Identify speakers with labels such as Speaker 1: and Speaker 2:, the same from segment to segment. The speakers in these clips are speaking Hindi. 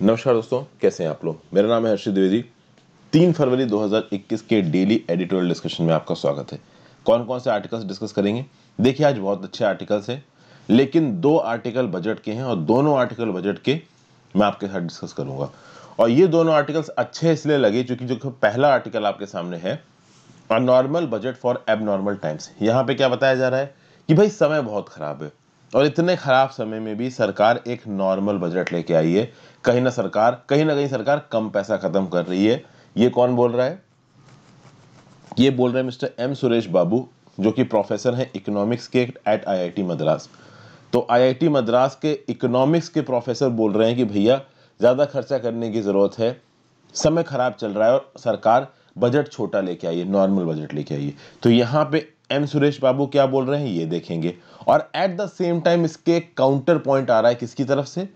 Speaker 1: नमस्कार दोस्तों कैसे हैं आप लोग मेरा नाम है हर्षित द्विवेदी तीन फरवरी 2021 के डेली एडिटोरियल डिस्कशन में आपका स्वागत है कौन कौन से आर्टिकल्स डिस्कस करेंगे देखिए आज बहुत अच्छे आर्टिकल्स हैं लेकिन दो आर्टिकल बजट के हैं और दोनों आर्टिकल बजट के मैं आपके साथ डिस्कस करूंगा और ये दोनों आर्टिकल्स अच्छे इसलिए लगे चूंकि जो पहला आर्टिकल आपके सामने है normal budget for abnormal times यहाँ पे क्या बताया जा रहा है कि भाई समय बहुत खराब है और इतने ख़राब समय में भी सरकार एक नॉर्मल बजट लेके आई है कहीं ना सरकार कहीं ना कहीं सरकार कम पैसा ख़त्म कर रही है ये कौन बोल रहा है ये बोल रहे हैं मिस्टर एम सुरेश बाबू जो कि प्रोफेसर हैं इकोनॉमिक्स के एट आईआईटी मद्रास तो आईआईटी मद्रास के इकोनॉमिक्स के प्रोफेसर बोल रहे हैं कि भैया ज़्यादा खर्चा करने की ज़रूरत है समय ख़राब चल रहा है और सरकार बजट छोटा लेके आई है नॉर्मल बजट लेके आई है तो यहाँ पे एम सुरेश बाबू क्या बोल रहे हैं ये देखेंगे और एट द सेम टाइम इसके काउंटर पॉइंट आ रहा है किसकी तरफ से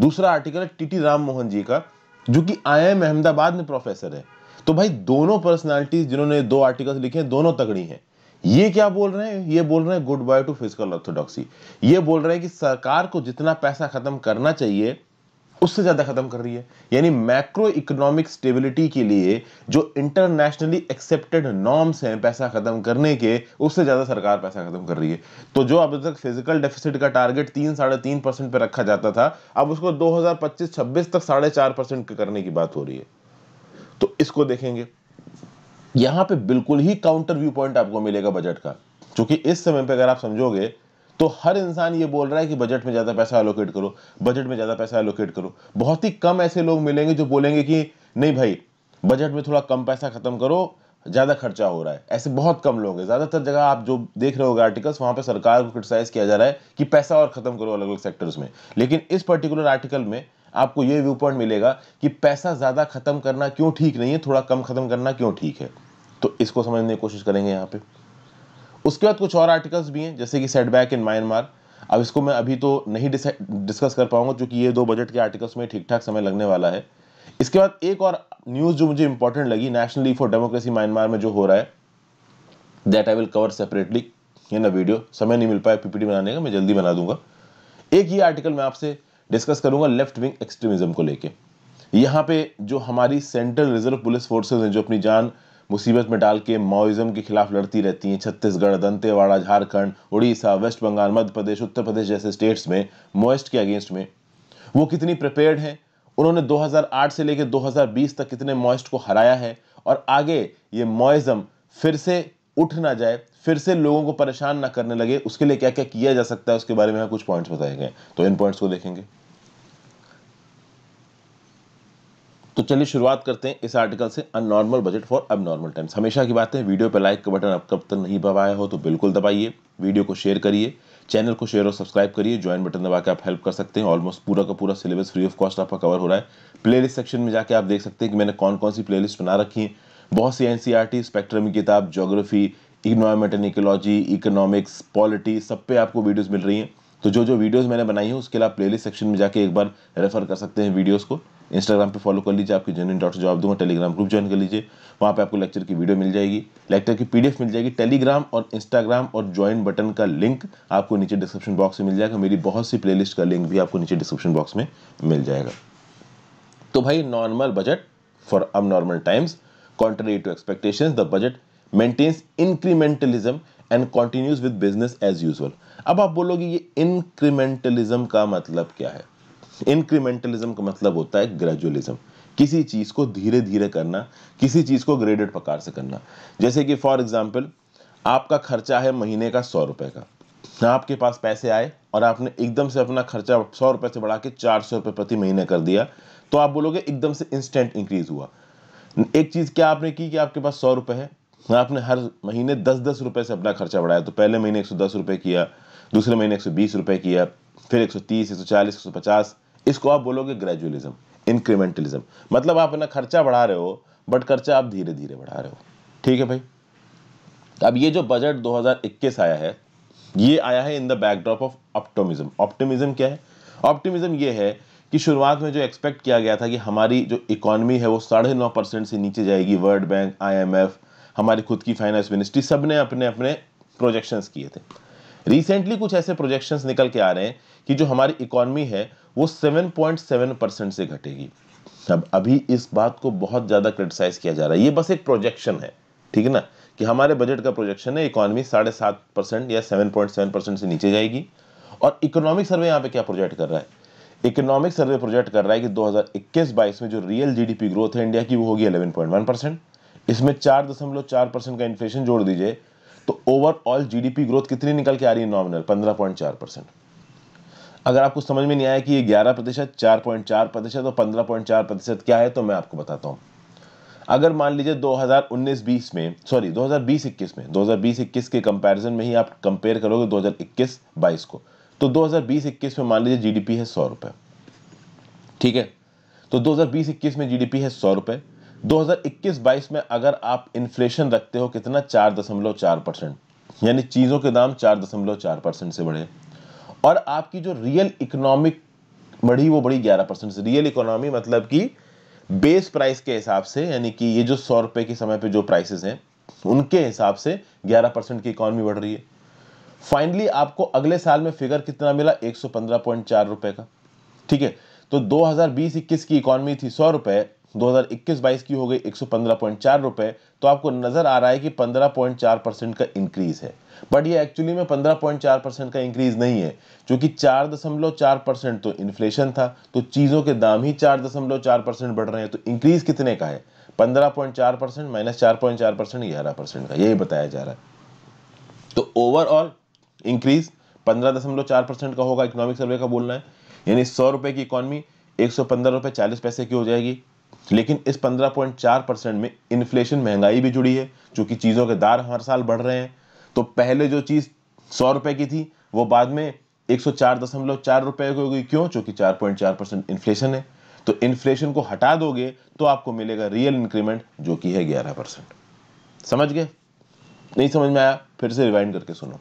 Speaker 1: दूसरा आर्टिकल है टीटी राम मोहन जी का जो कि आई अहमदाबाद में प्रोफेसर है तो भाई दोनों पर्सनालिटीज जिन्होंने दो आर्टिकल्स लिखे हैं दोनों तगड़ी हैं ये क्या बोल रहे हैं ये बोल रहे हैं good bye to physical orthodoxy ये बोल रहे हैं कि सरकार को जितना पैसा खत्म करना चाहिए उससे ज़्यादा ख़त्म कर रही है यानी मैक्रो इकोनॉमिक स्टेबिलिटी के लिए जो इंटरनेशनली एक्सेप्टेड नॉर्म्स हैं पैसा ख़त्म करने के उससे ज़्यादा सरकार पैसा ख़त्म कर रही है तो जो अब तक फिजिकल डेफिसिट का टारगेट तीन साढ़े तीन परसेंट पर रखा जाता था अब उसको 2025-26 तक साढ़े चार परसेंट करने की बात हो रही है तो इसको देखेंगे यहां पर बिल्कुल ही काउंटर व्यू पॉइंट आपको मिलेगा बजट का क्योंकि इस समय पर अगर आप समझोगे तो हर इंसान ये बोल रहा है कि बजट में ज़्यादा पैसा एलोकेट करो बजट में ज़्यादा पैसा एलोकेट करो बहुत ही कम ऐसे लोग मिलेंगे जो बोलेंगे कि नहीं भाई बजट में थोड़ा कम पैसा खत्म करो ज़्यादा खर्चा हो रहा है ऐसे बहुत कम लोग हैं ज़्यादातर जगह आप जो देख रहे होगा आर्टिकल्स वहाँ पर सरकार को क्रिटिसाइज़ किया जा रहा है कि पैसा और ख़त्म करो अलग अलग सेक्टर्स में लेकिन इस पर्टिकुलर आर्टिकल में आपको ये व्यू पॉइंट मिलेगा कि पैसा ज़्यादा ख़त्म करना क्यों ठीक नहीं है थोड़ा कम ख़त्म करना क्यों ठीक है तो इसको समझने की कोशिश करेंगे यहाँ पर उसके बाद कुछ और आर्टिकल्स भी हैं जैसे कि सेटबैक इन म्यांमार अब इसको मैं अभी तो नहीं डिस्कस कर पाऊंगा क्योंकि ये दो बजट के आर्टिकल्स में ठीक ठाक समय लगने वाला है इसके बाद एक और न्यूज़ जो मुझे इंपॉर्टेंट लगी National League for Democracy Myanmar में जो हो रहा है that I will cover separately in a video समय नहीं मिल पाया पीपीटी बनाने का मैं जल्दी बना दूंगा एक ही आर्टिकल मैं आपसे डिस्कस करूंगा लेफ्ट विंग एक्सट्रीमिज्म को लेके यहाँ पे जो हमारी सेंट्रल रिजर्व पुलिस फोर्सेज हैं जो अपनी जान मुसीबत में डाल के माओइज़म के खिलाफ लड़ती रहती हैं छत्तीसगढ़ दंतेवाड़ा झारखंड उड़ीसा वेस्ट बंगाल मध्य प्रदेश उत्तर प्रदेश जैसे स्टेट्स में मोइस्ट के अगेंस्ट में वो कितनी प्रिपेयर्ड हैं उन्होंने 2008 से लेकर 2020 तक कितने मॉइस्ट को हराया है और आगे ये मोइजम फिर से उठ ना जाए फिर से लोगों को परेशान ना करने लगे उसके लिए क्या क्या किया जा सकता है उसके बारे में कुछ पॉइंट्स बताए गए तो इन पॉइंट्स को देखेंगे तो चलिए शुरुआत करते हैं इस आर्टिकल से abnormal budget for abnormal times हमेशा की बात है वीडियो पर लाइक का बटन अब कब तक नहीं दबाया हो तो बिल्कुल दबाइए वीडियो को शेयर करिए चैनल को शेयर और सब्सक्राइब करिए ज्वाइन बटन दबा के आप हेल्प कर सकते हैं ऑलमोस्ट पूरा का पूरा सिलेबस फ्री ऑफ कॉस्ट आपका कवर हो रहा है प्ले सेक्शन में जाकर आप देख सकते हैं कि मैंने कौन कौन सी प्ले बना रखी है बहुत सी एन स्पेक्ट्रम e की किताब जोग्राफी इकनॉमेट एंड इकोलॉजी इकोनॉमिक्स पॉलिटी सब पे आपको वीडियोज़ मिल रही हैं तो जो जो वीडियोज़ मैंने बनाई हैं उसके लिए आप प्लेलिस्ट सेक्शन में जाके एक बार रेफर कर सकते हैं वीडियोज़ को इंस्टाग्राम पे फॉलो कर लीजिए आपकी जेनुइन डॉट जॉब दूंगा टेलीग्राम ग्रुप ज्वाइन कर लीजिए वहाँ पे आपको लेक्चर की वीडियो मिल जाएगी लेक्चर की पीडीएफ मिल जाएगी टेलीग्राम और इंस्टाग्राम और ज्वाइन बटन का लिंक आपको नीचे डिस्क्रिप्शन बॉक्स में मिल जाएगा मेरी बहुत सी प्ले का लिंक भी आपको नीचे डिस्क्रिप्शन बॉक्स में मिल जाएगा तो भाई normal budget for abnormal times contrary to expectation the budget maintains incrementalism and continues with business as usual अब आप बोलोगे ये इंक्रीमेंटलिज्म का मतलब क्या है इंक्रीमेंटलिज्म का मतलब होता है ग्रेजुअलिज्म किसी चीज़ को धीरे धीरे करना किसी चीज़ को ग्रेडेड प्रकार से करना जैसे कि फॉर एग्जाम्पल आपका खर्चा है महीने का सौ रुपए का आपके पास पैसे आए और आपने एकदम से अपना खर्चा सौ रुपए से बढ़ा के चार सौ रुपए प्रति महीने कर दिया तो आप बोलोगे एकदम से इंस्टेंट इंक्रीज हुआ एक चीज़ क्या आपने की कि आपके पास सौ रुपए है आपने हर महीने दस दस रुपए से अपना खर्चा बढ़ाया तो पहले महीने एक सौ दस रुपए किया दूसरे महीने एक सौ बीस रुपए किया फिर एक सौ तीस एक सौ चालीस एक सौ पचास इसको आप बोलोगे ग्रेजुअलिज्म इंक्रीमेंटलिज्म मतलब आप अपना खर्चा बढ़ा रहे हो बट खर्चा आप धीरे धीरे बढ़ा रहे हो ठीक है भाई अब ये जो बजट 2021 आया है ये आया है in the backdrop of optimism optimism क्या है ऑप्टोमिज्म ये है कि शुरुआत में जो एक्सपेक्ट किया गया था कि हमारी जो इकोनॉमी है वो साढ़े नौ परसेंट से नीचे जाएगी वर्ल्ड बैंक आईएमएफ हमारी खुद की फाइनेंस मिनिस्ट्री सब ने अपने अपने प्रोजेक्शंस किए थे रिसेंटली कुछ ऐसे प्रोजेक्शंस निकल के आ रहे हैं कि जो हमारी इकोनॉमी है वो 7.7 परसेंट से घटेगी अब अभी इस बात को बहुत ज़्यादा क्रिटिसाइज किया जा रहा है ये बस एक प्रोजेक्शन है ठीक है ना कि हमारे बजट का प्रोजेक्शन है इकोनॉमी साढ़े सात परसेंट या सेवन पॉइंट सेवन परसेंट से नीचे जाएगी और इकोनॉमिक सर्वे यहाँ पे क्या प्रोजेक्ट कर रहा है इकोनॉमिक सर्वे प्रोजेक्ट कर रहा है कि 2021-22 में जो रियल जीडीपी ग्रोथ है इंडिया की वो होगी 11.1 परसेंट इसमें चार दशमलव चार परसेंट का इन्फ्लेशन जोड़ दीजिए तो ओवरऑल जीडीपी ग्रोथ कितनी निकल के आ रही है नॉमिनल पंद्रह परसेंट अगर आपको समझ में नहीं आया कि ये ग्यारह प्रतिशत चार पॉइंट चार प्रतिशत और पंद्रह पॉइंट चार प्रतिशत क्या है तो मैं आपको बताता हूँ अगर मान लीजिए 2019-20 में सॉरी 2020-21 में 2020-21 के कंपैरिजन में ही आप कंपेयर करोगे 2021-22 को तो 2020-21 में मान लीजिए जीडीपी है सौ रुपये ठीक है तो 2020-21 में जीडीपी है सौ रुपये 2021-22 में अगर आप इन्फ्लेशन रखते हो कितना चार दशमलव चार परसेंट यानी चीज़ों के दाम चार दशमलव चार परसेंट से बढ़े और आपकी जो रियल इकोनॉमिक बढ़ी वो बढ़ी ग्यारह परसेंट से रियल इकोनॉमी मतलब कि बेस प्राइस के हिसाब से यानी कि ये जो सौ रुपए के समय पे जो प्राइसेस हैं उनके हिसाब से ग्यारह परसेंट की इकोनॉमी बढ़ रही है फाइनली आपको अगले साल में फिगर कितना मिला एक सौ पंद्रह पॉइंट चार रुपए का ठीक है तो दो हजार की इकोनॉमी थी सौ रुपए 2021-22 की हो गई 115.4 रुपए तो आपको नजर आ रहा है कि 15.4 परसेंट का इंक्रीज है बट ये एक्चुअली में 15.4 परसेंट का इंक्रीज नहीं है क्योंकि 4.4 परसेंट तो इन्फ्लेशन था तो चीज़ों के दाम ही 4.4 परसेंट बढ़ रहे हैं तो इंक्रीज कितने का है 15.4 परसेंट माइनस चार परसेंट ग्यारह परसेंट का यही बताया जा रहा है तो ओवरऑल इंक्रीज पंद्रह परसेंट का होगा इकोनॉमिक सर्वे का बोलना है यानी सौ रुपए की इकोनॉमी एक सौ पंद्रह रुपये चालीस पैसे की हो जाएगी लेकिन इस 15.4 परसेंट में इन्फ्लेशन महंगाई भी जुड़ी है चूँकि चीज़ों के दार हर साल बढ़ रहे हैं तो पहले जो चीज़ सौ रुपए की थी वो बाद में एक सौ चार दशमलव चार रुपए की होगी क्यों चूंकि चार पॉइंट चार परसेंट इन्फ्लेशन है तो इन्फ्लेशन को हटा दोगे तो आपको मिलेगा रियल इंक्रीमेंट जो कि है ग्यारह परसेंट समझ गए नहीं समझ में आया फिर से रिवाइंड करके सुनो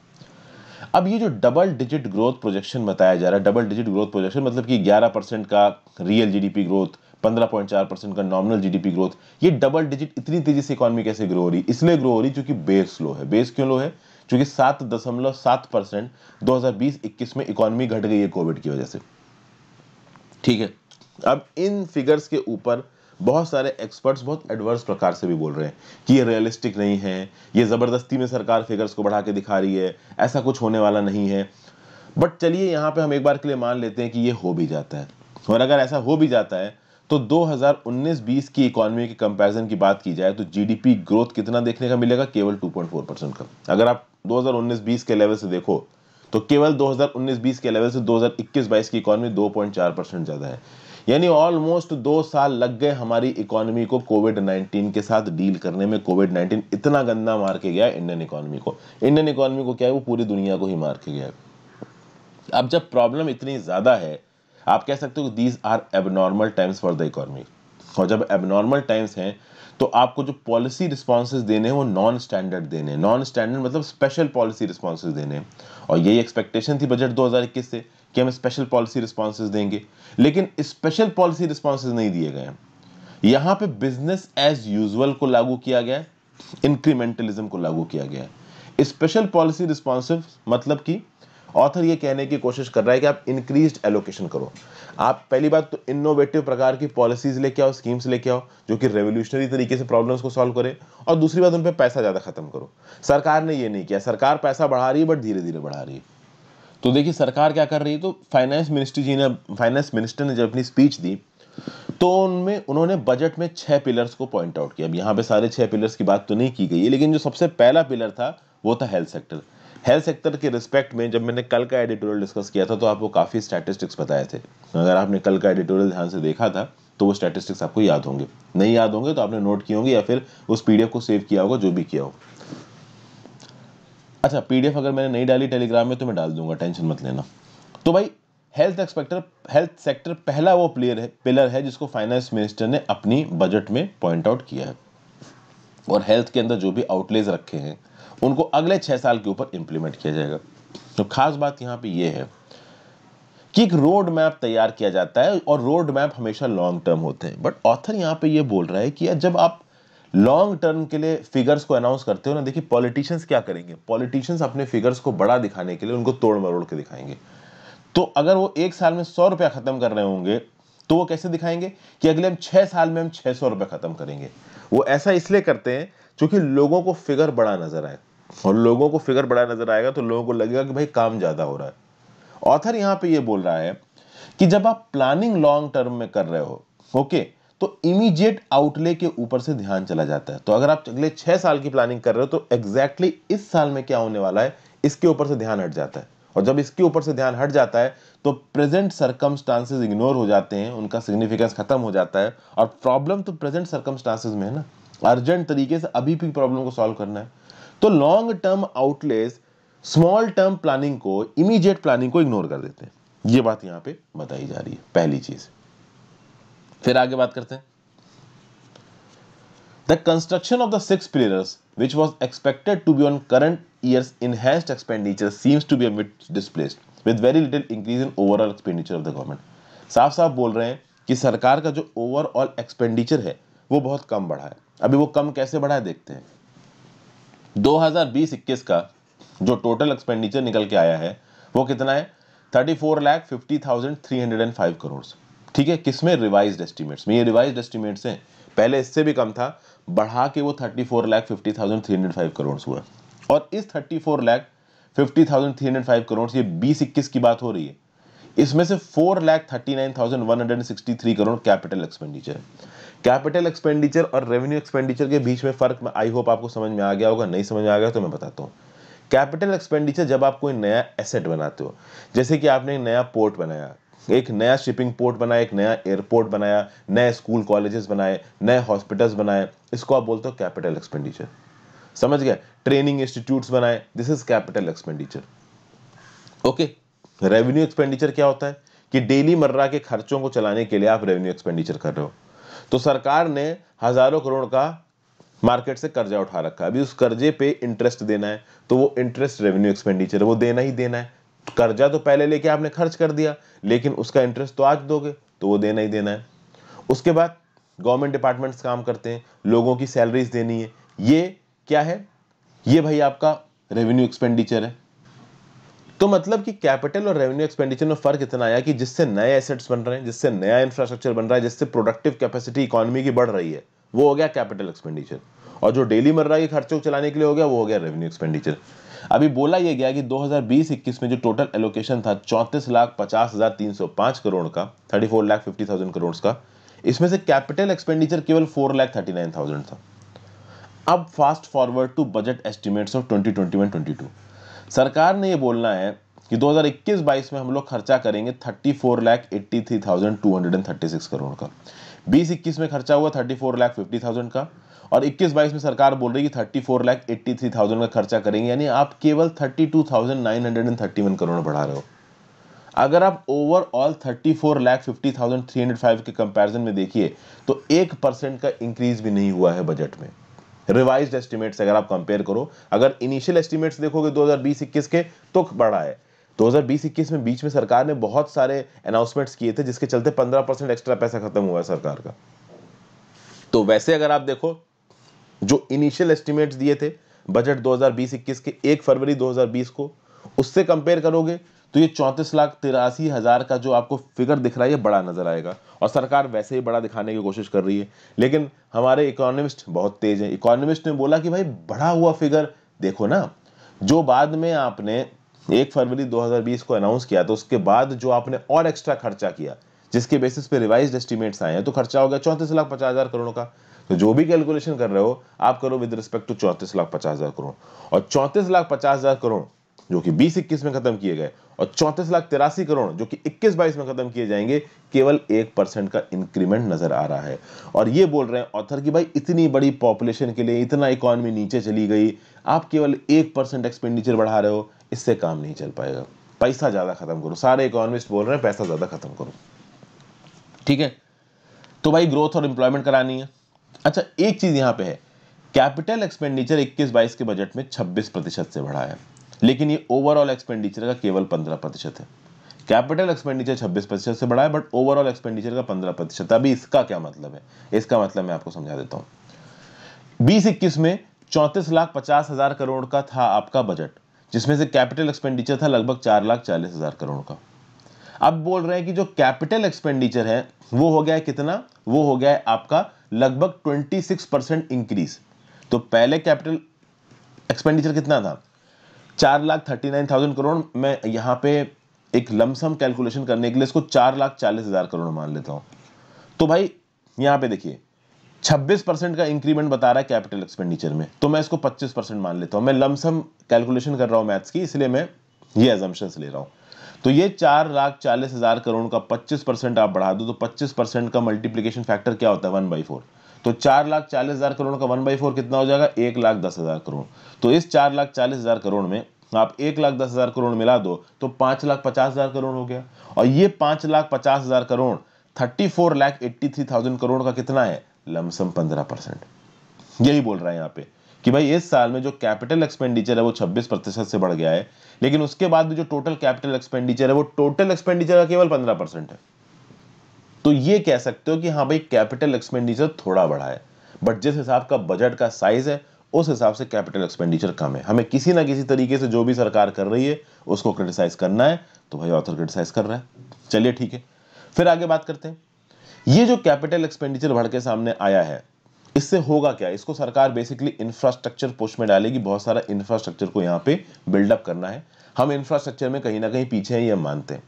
Speaker 1: अब ये जो डबल डिजिट ग्रोथ प्रोजेक्शन बताया जा रहा है डबल डिजिट ग्रोथ प्रोजेक्शन मतलब कि 11 परसेंट का रियल जीडीपी ग्रोथ 15.4 परसेंट का नॉमिनल जीडीपी ग्रोथ ये डबल डिजिट इतनी तेजी से इकोनॉमी कैसे ग्रो हो रही इसलिए ग्रो हो रही चूंकि बेस लो है बेस क्यों लो है चूंकि सात दशमलव सात परसेंट दो हजार बीस इक्कीस में इकोनॉमी घट गई है कोविड की वजह से ठीक है अब इन फिगर्स के ऊपर बहुत सारे एक्सपर्ट्स बहुत एडवर्स प्रकार से भी बोल रहे हैं कि ये रियलिस्टिक नहीं है ये ज़बरदस्ती में सरकार फिगर्स को बढ़ा के दिखा रही है ऐसा कुछ होने वाला नहीं है बट चलिए यहाँ पे हम एक बार के लिए मान लेते हैं कि ये हो भी जाता है और अगर ऐसा हो भी जाता है तो 2019-20 की इकोनॉमी के कंपैरिजन की बात की जाए तो जीडीपी ग्रोथ कितना देखने का मिलेगा केवल 2.4 परसेंट का अगर आप 2019-20 के लेवल से देखो तो केवल 2019-20 के लेवल से 2021-22 की इकोनॉमी 2.4 परसेंट ज़्यादा है यानी ऑलमोस्ट दो साल लग गए हमारी इकोनॉमी को कोविड 19 के साथ डील करने में कोविड 19 इतना गंदा मार के गया इंडियन इकोनॉमी को इंडियन इकोनॉमी को क्या है वो पूरी दुनिया को ही मार के गया है अब जब प्रॉब्लम इतनी ज़्यादा है आप कह सकते हो these are abnormal times for the economy और जब एबनॉर्मल टाइम्स हैं तो आपको जो पॉलिसी रिस्पॉन्सेज देने हैं वो नॉन स्टैंडर्ड देने हैं नॉन स्टैंडर्ड मतलब स्पेशल पॉलिसी रिस्पॉन्सेज देने हैं और यही एक्सपेक्टेशन थी बजट 2021 से कि हम स्पेशल पॉलिसी रिस्पॉन्सेज देंगे लेकिन स्पेशल पॉलिसी रिस्पॉन्सेज नहीं दिए गए यहाँ पे बिजनेस एज यूजल को लागू किया गया है इंक्रीमेंटलिज्म को लागू किया गया है स्पेशल पॉलिसी रिस्पॉन्सिव मतलब कि ऑथर ये कहने की कोशिश कर रहा है कि आप इंक्रीज एलोकेशन करो आप पहली बात तो इनोवेटिव प्रकार की पॉलिसीज लेके आओ स्कीम्स लेके आओ जो कि रेवोल्यूशनरी तरीके से प्रॉब्लम्स को सॉल्व करे और दूसरी बात उन पर पैसा ज़्यादा खत्म करो सरकार ने ये नहीं किया सरकार पैसा बढ़ा रही है बट धीरे धीरे बढ़ा रही है तो देखिए सरकार क्या कर रही है तो फाइनेंस मिनिस्ट्री जी ने फाइनेंस मिनिस्टर ने जब अपनी स्पीच दी तो उनमें उन्होंने बजट में छह पिलर्स को पॉइंट आउट किया अब यहाँ पे सारे छह पिलर्स की बात तो नहीं की गई है लेकिन जो सबसे पहला पिलर था वो था हेल्थ सेक्टर हेल्थ सेक्टर के रिस्पेक्ट में जब मैंने कल का एडिटोरियल डिस्कस किया था तो आपको काफ़ी स्टैटिस्टिक्स बताए थे अगर आपने कल का एडिटोरियल ध्यान से देखा था तो वो स्टैटिस्टिक्स आपको याद होंगे नहीं याद होंगे तो आपने नोट किए होंगे या फिर उस पीडीएफ को सेव किया होगा जो भी किया हो अच्छा पी अगर मैंने नहीं डाली टेलीग्राम में तो मैं डाल दूंगा टेंशन मत लेना तो भाई हेल्थ एक्सपेक्टर हेल्थ सेक्टर पहला वो प्लेयर है पिलर है जिसको फाइनेंस मिनिस्टर ने अपनी बजट में पॉइंट आउट किया है और हेल्थ के अंदर जो भी आउटलेज रखे हैं उनको अगले छह साल के ऊपर इंप्लीमेंट किया जाएगा तो खास बात यहां पे ये है कि एक रोड मैप तैयार किया जाता है और रोड मैप हमेशा लॉन्ग टर्म होते हैं बट ऑथर यहां पे ये बोल रहा है कि जब आप लॉन्ग टर्म के लिए फिगर्स को अनाउंस करते हो ना देखिए पॉलिटिशियंस क्या करेंगे पॉलिटिशियंस अपने फिगर्स को बड़ा दिखाने के लिए उनको तोड़ मरोड़ के दिखाएंगे तो अगर वो एक साल में सौ रुपया खत्म कर रहे होंगे तो वो कैसे दिखाएंगे कि अगले हम छह साल में हम छह सौ रुपये खत्म करेंगे वो ऐसा इसलिए करते हैं क्योंकि लोगों को फिगर बड़ा नजर आए और लोगों को फिगर बड़ा नजर आएगा तो लोगों को लगेगा कि भाई काम ज्यादा हो रहा है ऑथर यहां पे ये बोल रहा है कि जब आप प्लानिंग लॉन्ग टर्म में कर रहे हो ओके तो इमीडिएट आउटले के ऊपर से ध्यान चला जाता है तो अगर आप अगले छह साल की प्लानिंग कर रहे हो तो एग्जैक्टली exactly इस साल में क्या होने वाला है इसके ऊपर से ध्यान हट जाता है और जब इसके ऊपर से ध्यान हट जाता है तो प्रेजेंट सर्कमस्टांसेस इग्नोर हो जाते हैं उनका सिग्निफिकेंस खत्म हो जाता है और प्रॉब्लम तो प्रेजेंट सर्कमस्टांसेस में है ना अर्जेंट तरीके से अभी भी प्रॉब्लम को सॉल्व करना है तो long term outlays small term planning को इमीडिएट प्लानिंग को इग्नोर कर देते हैं यह बात यहां पे बताई जा रही है पहली चीज फिर आगे बात करते हैं the construction of the six players which was expected to be on current year enhanced expenditure seems to be displaced with very little increase in overall expenditure of the government साफ साफ बोल रहे हैं कि सरकार का जो ओवरऑल एक्सपेंडिचर है वो बहुत कम बढ़ा है अभी वो कम कैसे बढ़ा है देखते हैं 2020-21 का जो टोटल एक्सपेंडिचर निकल के आया है वो कितना है thirty four lakh fifty thousand three hundred and five crore ठीक है किसमें रिवाइज एस्टिमेट्स में ये रिवाइज एस्टिमेट्स हैं पहले इससे भी कम था बढ़ा के वो thirty four lakh fifty thousand three hundred five crore हुआ और इस thirty four lakh fifty thousand three hundred five crore ये बीस इक्कीस की बात हो रही है इसमें से four lakh thirty nine thousand one hundred sixty three crore capital expenditure है कैपिटल एक्सपेंडिचर और रेवेन्यू एक्सपेंडिचर के बीच में फर्क आई होप आपको समझ में आ गया होगा नहीं समझ में आ गया तो मैं बताता हूँ कैपिटल एक्सपेंडिचर जब आप कोई नया एसेट बनाते हो जैसे कि आपने एक नया पोर्ट बनाया एक नया शिपिंग पोर्ट बनाया एक नया एयरपोर्ट बनाया नए स्कूल कॉलेजेस बनाए नए हॉस्पिटल्स बनाए इसको आप बोलते हो कैपिटल एक्सपेंडिचर समझ गए ट्रेनिंग इंस्टीट्यूट्स बनाए this is capital expenditure okay revenue expenditure क्या होता है कि डेली मर्रा के खर्चों को चलाने के लिए आप रेवेन्यू एक्सपेंडिचर कर रहे हो तो सरकार ने हज़ारों करोड़ का मार्केट से कर्जा उठा रखा है अभी उस कर्जे पे इंटरेस्ट देना है तो वो इंटरेस्ट रेवेन्यू एक्सपेंडिचर है वो देना ही देना है कर्जा तो पहले लेके आपने खर्च कर दिया लेकिन उसका इंटरेस्ट तो आज दोगे तो वो देना ही देना है उसके बाद गवर्नमेंट डिपार्टमेंट्स काम करते हैं लोगों की सैलरीज देनी है ये क्या है ये भाई आपका रेवेन्यू एक्सपेंडिचर है तो मतलब कि कैपिटल और रेवेन्यू एक्सपेंडिचर में फर्क इतना आया कि जिससे नए एसेट्स बन रहे हैं जिससे नया इंफ्रास्ट्रक्चर बन रहा है जिससे प्रोडक्टिव कैपेसिटी इकोनॉमी की बढ़ रही है वो हो गया कैपिटल एक्सपेंडिचर और जो डेली मर रहा है खर्चों को चलाने के लिए हो गया वो हो गया रेवेन्यू एक्सपेंडिचर अभी बोला यह गया कि 2020-21 में जो टोटल एलोकेशन था चौंतीस लाख पचास हजार तीन सौ पांच करोड़ का thirty four lakh fifty thousand crore का इसमें से कैपिटल एक्सपेंडिचर केवल four lakh thirty nine thousand था अब fast forward to budget estimates of twenty twenty one twenty two सरकार ने ये बोलना है कि 2021-22 में हम लोग खर्चा करेंगे 34 लाख एट्टी करोड़ का 2021 में खर्चा हुआ 34 लाख फिफ्टी का और 21-22 में सरकार बोल रही है thirty four lakh eighty three thousand का खर्चा करेंगे यानी आप केवल thirty two thousand nine hundred and thirty one crore बढ़ा रहे हो अगर आप overall thirty four lakh fifty thousand three hundred five के कंपैरिजन में देखिए तो एक परसेंट का इंक्रीज भी नहीं हुआ है बजट में रिवाइज एस्टिमेट अगर आप कंपेयर करो अगर इनिशियल एस्टिमेट देखोगे दो हजार के तो बढ़ा है 2021 में बीच में सरकार ने बहुत सारे अनाउंसमेंट्स किए थे जिसके चलते 15 परसेंट एक्स्ट्रा पैसा खत्म हुआ है सरकार का तो वैसे अगर आप देखो जो इनिशियल एस्टिमेट्स दिए थे बजट 2021 के 1 फरवरी 2020 को उससे कंपेयर करोगे तो ये चौंतीस लाख तिरासी हज़ार का जो आपको फिगर दिख रहा है ये बड़ा नज़र आएगा और सरकार वैसे ही बड़ा दिखाने की कोशिश कर रही है लेकिन हमारे इकोनॉमिस्ट बहुत तेज हैं इकोनॉमिस्ट ने बोला कि भाई बढ़ा हुआ फिगर देखो ना जो बाद में आपने एक फरवरी 2020 को अनाउंस किया तो उसके बाद जो आपने और एक्स्ट्रा खर्चा किया जिसके बेसिस पे रिवाइज एस्टिमेट्स आए हैं तो खर्चा हो गया चौंतीस लाख पचास हज़ार करोड़ का तो जो भी कैलकुलेशन कर रहे हो आप करो विद रिस्पेक्ट टू चौंतीस लाख पचास हज़ार करोड़ और चौंतीस लाख पचास हज़ार करोड़ जो कि बीस इक्कीस में खत्म किए गए और चौंतीस लाख तिरासी करोड़ जो कि इक्कीस बाईस में खत्म किए जाएंगे केवल एक परसेंट का इंक्रीमेंट नजर आ रहा है और ये बोल रहे हैं ऑथर कि भाई इतनी बड़ी पॉपुलेशन के लिए इतना इकोनॉमी नीचे चली गई आप केवल एक परसेंट एक्सपेंडिचर बढ़ा रहे हो इससे काम नहीं चल पाएगा पैसा ज़्यादा खत्म करो सारे इकोनॉमिस्ट बोल रहे हैं पैसा ज़्यादा खत्म करो ठीक है तो भाई ग्रोथ और एम्प्लॉयमेंट करानी है अच्छा एक चीज़ यहां पे है कैपिटल एक्सपेंडिचर 21-22 के बजट में 26 प्रतिशत से बढ़ा है लेकिन ये ओवरऑल एक्सपेंडिचर का केवल पंद्रह प्रतिशत है कैपिटल एक्सपेंडिचर छब्बीस प्रतिशत से बढ़ा है बट ओवरऑल एक्सपेंडिचर का पंद्रह प्रतिशत अभी इसका क्या मतलब है इसका मतलब मैं आपको समझा देता हूँ बीस इक्कीस में चौंतीस लाख पचास हजार करोड़ का था आपका बजट जिसमें से कैपिटल एक्सपेंडिचर था लगभग चार लाख चालीस हजार करोड़ का अब बोल रहे हैं कि जो कैपिटल एक्सपेंडिचर है वो हो गया है कितना वो हो गया है आपका लगभग 26 परसेंट इंक्रीज तो पहले कैपिटल एक्सपेंडिचर कितना था चार lakh thirty nine thousand crore मैं यहाँ पे एक लमसम कैलकुलेशन करने के लिए इसको चार लाख चालीस हजार करोड़ मान लेता हूँ तो भाई यहाँ पे देखिए छब्बीस परसेंट का इंक्रीमेंट बता रहा है कैपिटल एक्सपेंडिचर में तो मैं इसको पच्चीस परसेंट मान लेता हूँ मैं लमसम कैलकुलेशन कर रहा हूँ मैथ्स की इसलिए मैं ये एजम्पन्स ले रहा हूँ तो ये चार लाख चालीस हजार करोड़ का पच्चीस परसेंट आप बढ़ा दो तो पच्चीस परसेंट का मल्टीप्लीकेशन फैक्टर क्या होता है वन बाई फोर तो चार लाख चालीस हज़ार करोड़ का वन बाई फोर कितना हो जाएगा एक लाख दस हज़ार करोड़ तो इस चार लाख चालीस हज़ार करोड़ में आप एक लाख दस हज़ार करोड़ मिला दो तो पांच लाख पचास हज़ार करोड़ हो गया और ये पांच लाख पचास हज़ार crore thirty four lakh eighty three thousand crore का कितना है लमसम पंद्रह परसेंट यही बोल रहा है यहाँ पे कि भाई इस साल में जो कैपिटल एक्सपेंडिचर है वो छब्बीस प्रतिशत से बढ़ गया है लेकिन उसके बाद भी जो टोटल कैपिटल एक्सपेंडिचर है वो टोटल एक्सपेंडिचर का केवल पंद्रह परसेंट है तो ये कह सकते हो कि हाँ भाई कैपिटल एक्सपेंडिचर थोड़ा बढ़ा है बट जिस हिसाब का बजट का साइज है उस हिसाब से कैपिटल एक्सपेंडिचर कम है हमें किसी ना किसी तरीके से जो भी सरकार कर रही है उसको क्रिटिसाइज करना है तो भाई ऑथर क्रिटिसाइज कर रहा है चलिए ठीक है फिर आगे बात करते हैं ये जो कैपिटल एक्सपेंडिचर बढ़ के सामने आया है इससे होगा क्या इसको सरकार बेसिकली इंफ्रास्ट्रक्चर पोस्ट में डालेगी बहुत सारा इंफ्रास्ट्रक्चर को यहाँ पे बिल्डअप करना है हम इंफ्रास्ट्रक्चर में कहीं ना कहीं पीछे हैं ये मानते हैं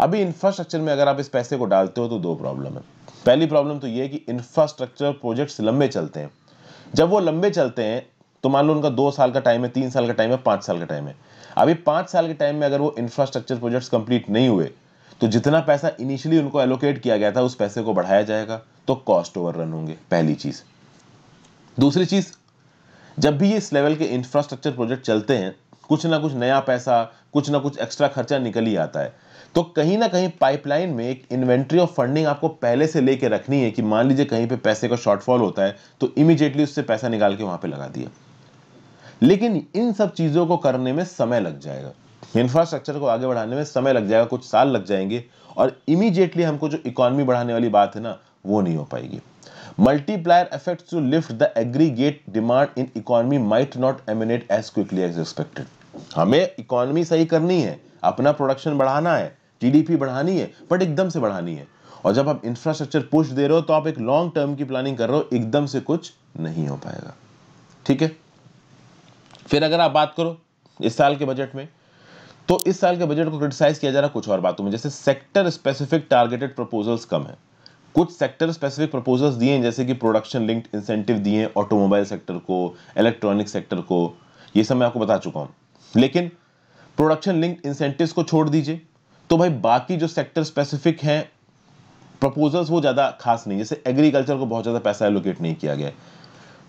Speaker 1: अभी इंफ्रास्ट्रक्चर में अगर आप इस पैसे को डालते हो तो दो प्रॉब्लम तो है पहली प्रॉब्लम तो यह कि इंफ्रास्ट्रक्चर प्रोजेक्ट्स लंबे चलते हैं जब वो लंबे चलते हैं तो मान लो उनका दो साल का टाइम है तीन साल का टाइम है पांच साल का टाइम है अभी पांच साल के टाइम में अगर वो इंफ्रास्ट्रक्चर प्रोजेक्ट्स कंप्लीट नहीं हुए तो जितना पैसा इनिशियली उनको एलोकेट किया गया था उस पैसे को बढ़ाया जाएगा तो कॉस्ट ओवर रन होंगे पहली चीज़ दूसरी चीज़ जब भी इस लेवल के इंफ्रास्ट्रक्चर प्रोजेक्ट चलते हैं कुछ ना कुछ नया पैसा कुछ ना कुछ एक्स्ट्रा खर्चा निकल ही आता है तो कहीं ना कहीं पाइपलाइन में एक इन्वेंट्री ऑफ फंडिंग आपको पहले से लेके रखनी है कि मान लीजिए कहीं पे पैसे का शॉर्टफॉल होता है तो इमीडिएटली उससे पैसा निकाल के वहां पे लगा दिया लेकिन इन सब चीजों को करने में समय लग जाएगा इंफ्रास्ट्रक्चर को आगे बढ़ाने में समय लग जाएगा कुछ साल लग जाएंगे और इमीजिएटली हमको जो इकोनॉमी बढ़ाने वाली बात है ना वो नहीं हो पाएगी multiplier effect to lift the aggregate demand in economy might not emanate as quickly as expected हमें इकोनॉमी सही करनी है अपना प्रोडक्शन बढ़ाना है जीडीपी बढ़ानी है बट एकदम से बढ़ानी है और जब आप इंफ्रास्ट्रक्चर पुश दे रहे हो तो आप एक लॉन्ग टर्म की प्लानिंग कर रहे हो एकदम से कुछ नहीं हो पाएगा ठीक है फिर अगर आप बात करो इस साल के बजट में तो इस साल के बजट को क्रिटिसाइज किया जा रहा कुछ और बातों में जैसे सेक्टर स्पेसिफिक टारगेटेड प्रपोजल्स कम है कुछ सेक्टर स्पेसिफिक प्रपोजल्स दिए हैं जैसे कि प्रोडक्शन लिंक्ड इंसेंटिव दिए हैं ऑटोमोबाइल सेक्टर को इलेक्ट्रॉनिक सेक्टर को ये सब मैं आपको बता चुका हूं लेकिन प्रोडक्शन लिंक्ड इंसेंटिव्स को छोड़ दीजिए तो भाई बाकी जो सेक्टर स्पेसिफिक हैं प्रपोजल्स वो ज़्यादा खास नहीं जैसे एग्रीकल्चर को बहुत ज़्यादा पैसा एलोकेट नहीं किया गया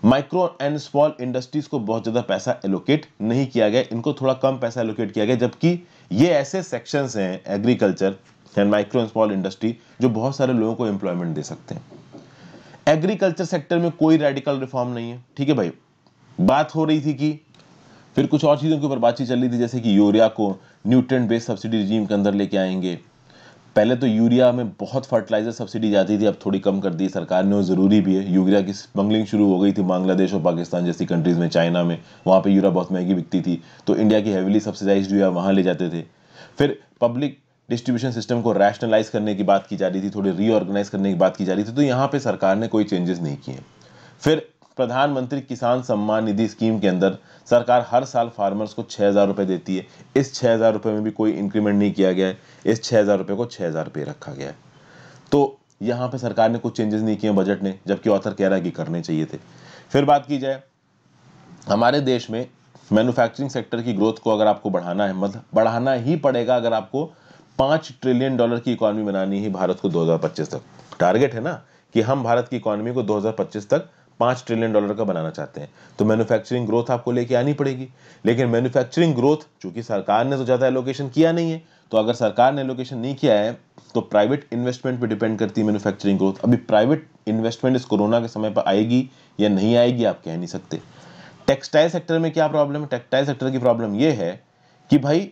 Speaker 1: माइक्रो एंड स्मॉल इंडस्ट्रीज को बहुत ज़्यादा पैसा एलोकेट नहीं किया गया इनको थोड़ा कम पैसा एलोकेट किया गया जबकि ये ऐसे सेक्शंस हैं agriculture and micro and small industry जो बहुत सारे लोगों को एम्प्लॉयमेंट दे सकते हैं एग्रीकल्चर सेक्टर में कोई रेडिकल रिफॉर्म नहीं है ठीक है भाई बात हो रही थी कि फिर कुछ और चीज़ों के ऊपर बातचीत चल रही थी जैसे कि यूरिया को न्यूट्रेंट बेस्ड सब्सिडी रिजीम के अंदर लेके आएंगे पहले तो यूरिया में बहुत फर्टिलाइजर सब्सिडी जाती थी अब थोड़ी कम कर दी सरकार ने और ज़रूरी भी है यूरिया की स्मगलिंग शुरू हो गई थी बांग्लादेश और पाकिस्तान जैसी कंट्रीज़ में चाइना में वहाँ पर यूरिया बहुत महंगी बिकती थी तो इंडिया की हैवीली सब्सिडाइज यूरिया वहाँ ले जाते थे फिर पब्लिक डिस्ट्रीब्यूशन सिस्टम को रैशनलाइज करने की बात की जा रही थी थोड़ी रीऑर्गेनाइज करने की बात की जा रही थी तो यहाँ पर सरकार ने कोई चेंजेस नहीं किए फिर प्रधानमंत्री किसान सम्मान निधि स्कीम के अंदर सरकार हर साल फार्मर्स को छः हज़ार रुपये देती है इस छः हज़ार रुपये में भी कोई इंक्रीमेंट नहीं किया गया है इस छः हज़ार रुपये को छः हज़ार रुपये रखा गया है तो यहाँ पे सरकार ने कुछ चेंजेस नहीं किए बजट ने जबकि ऑथर कह रहा है कि करने चाहिए थे फिर बात की जाए हमारे देश में मैनुफैक्चरिंग सेक्टर की ग्रोथ को अगर आपको बढ़ाना है मतलब बढ़ाना ही पड़ेगा अगर आपको पाँच ट्रिलियन डॉलर की इकोनॉमी बनानी है भारत को दो तक टारगेट है ना कि हम भारत की इकोनॉमी को 2025 तक पाँच ट्रिलियन डॉलर का बनाना चाहते हैं तो मैन्युफैक्चरिंग ग्रोथ आपको लेके आनी पड़ेगी लेकिन मैन्युफैक्चरिंग ग्रोथ चूंकि सरकार ने तो ज़्यादा एलोकेशन किया नहीं है तो अगर सरकार ने एलोकेशन नहीं किया है तो प्राइवेट इन्वेस्टमेंट पर डिपेंड करती है मैन्युफैक्चरिंग ग्रोथ अभी प्राइवेट इन्वेस्टमेंट इस कोरोना के समय पर आएगी या नहीं आएगी आप कह नहीं सकते टेक्सटाइल सेक्टर में क्या प्रॉब्लम है टेक्सटाइल सेक्टर की प्रॉब्लम ये है कि भाई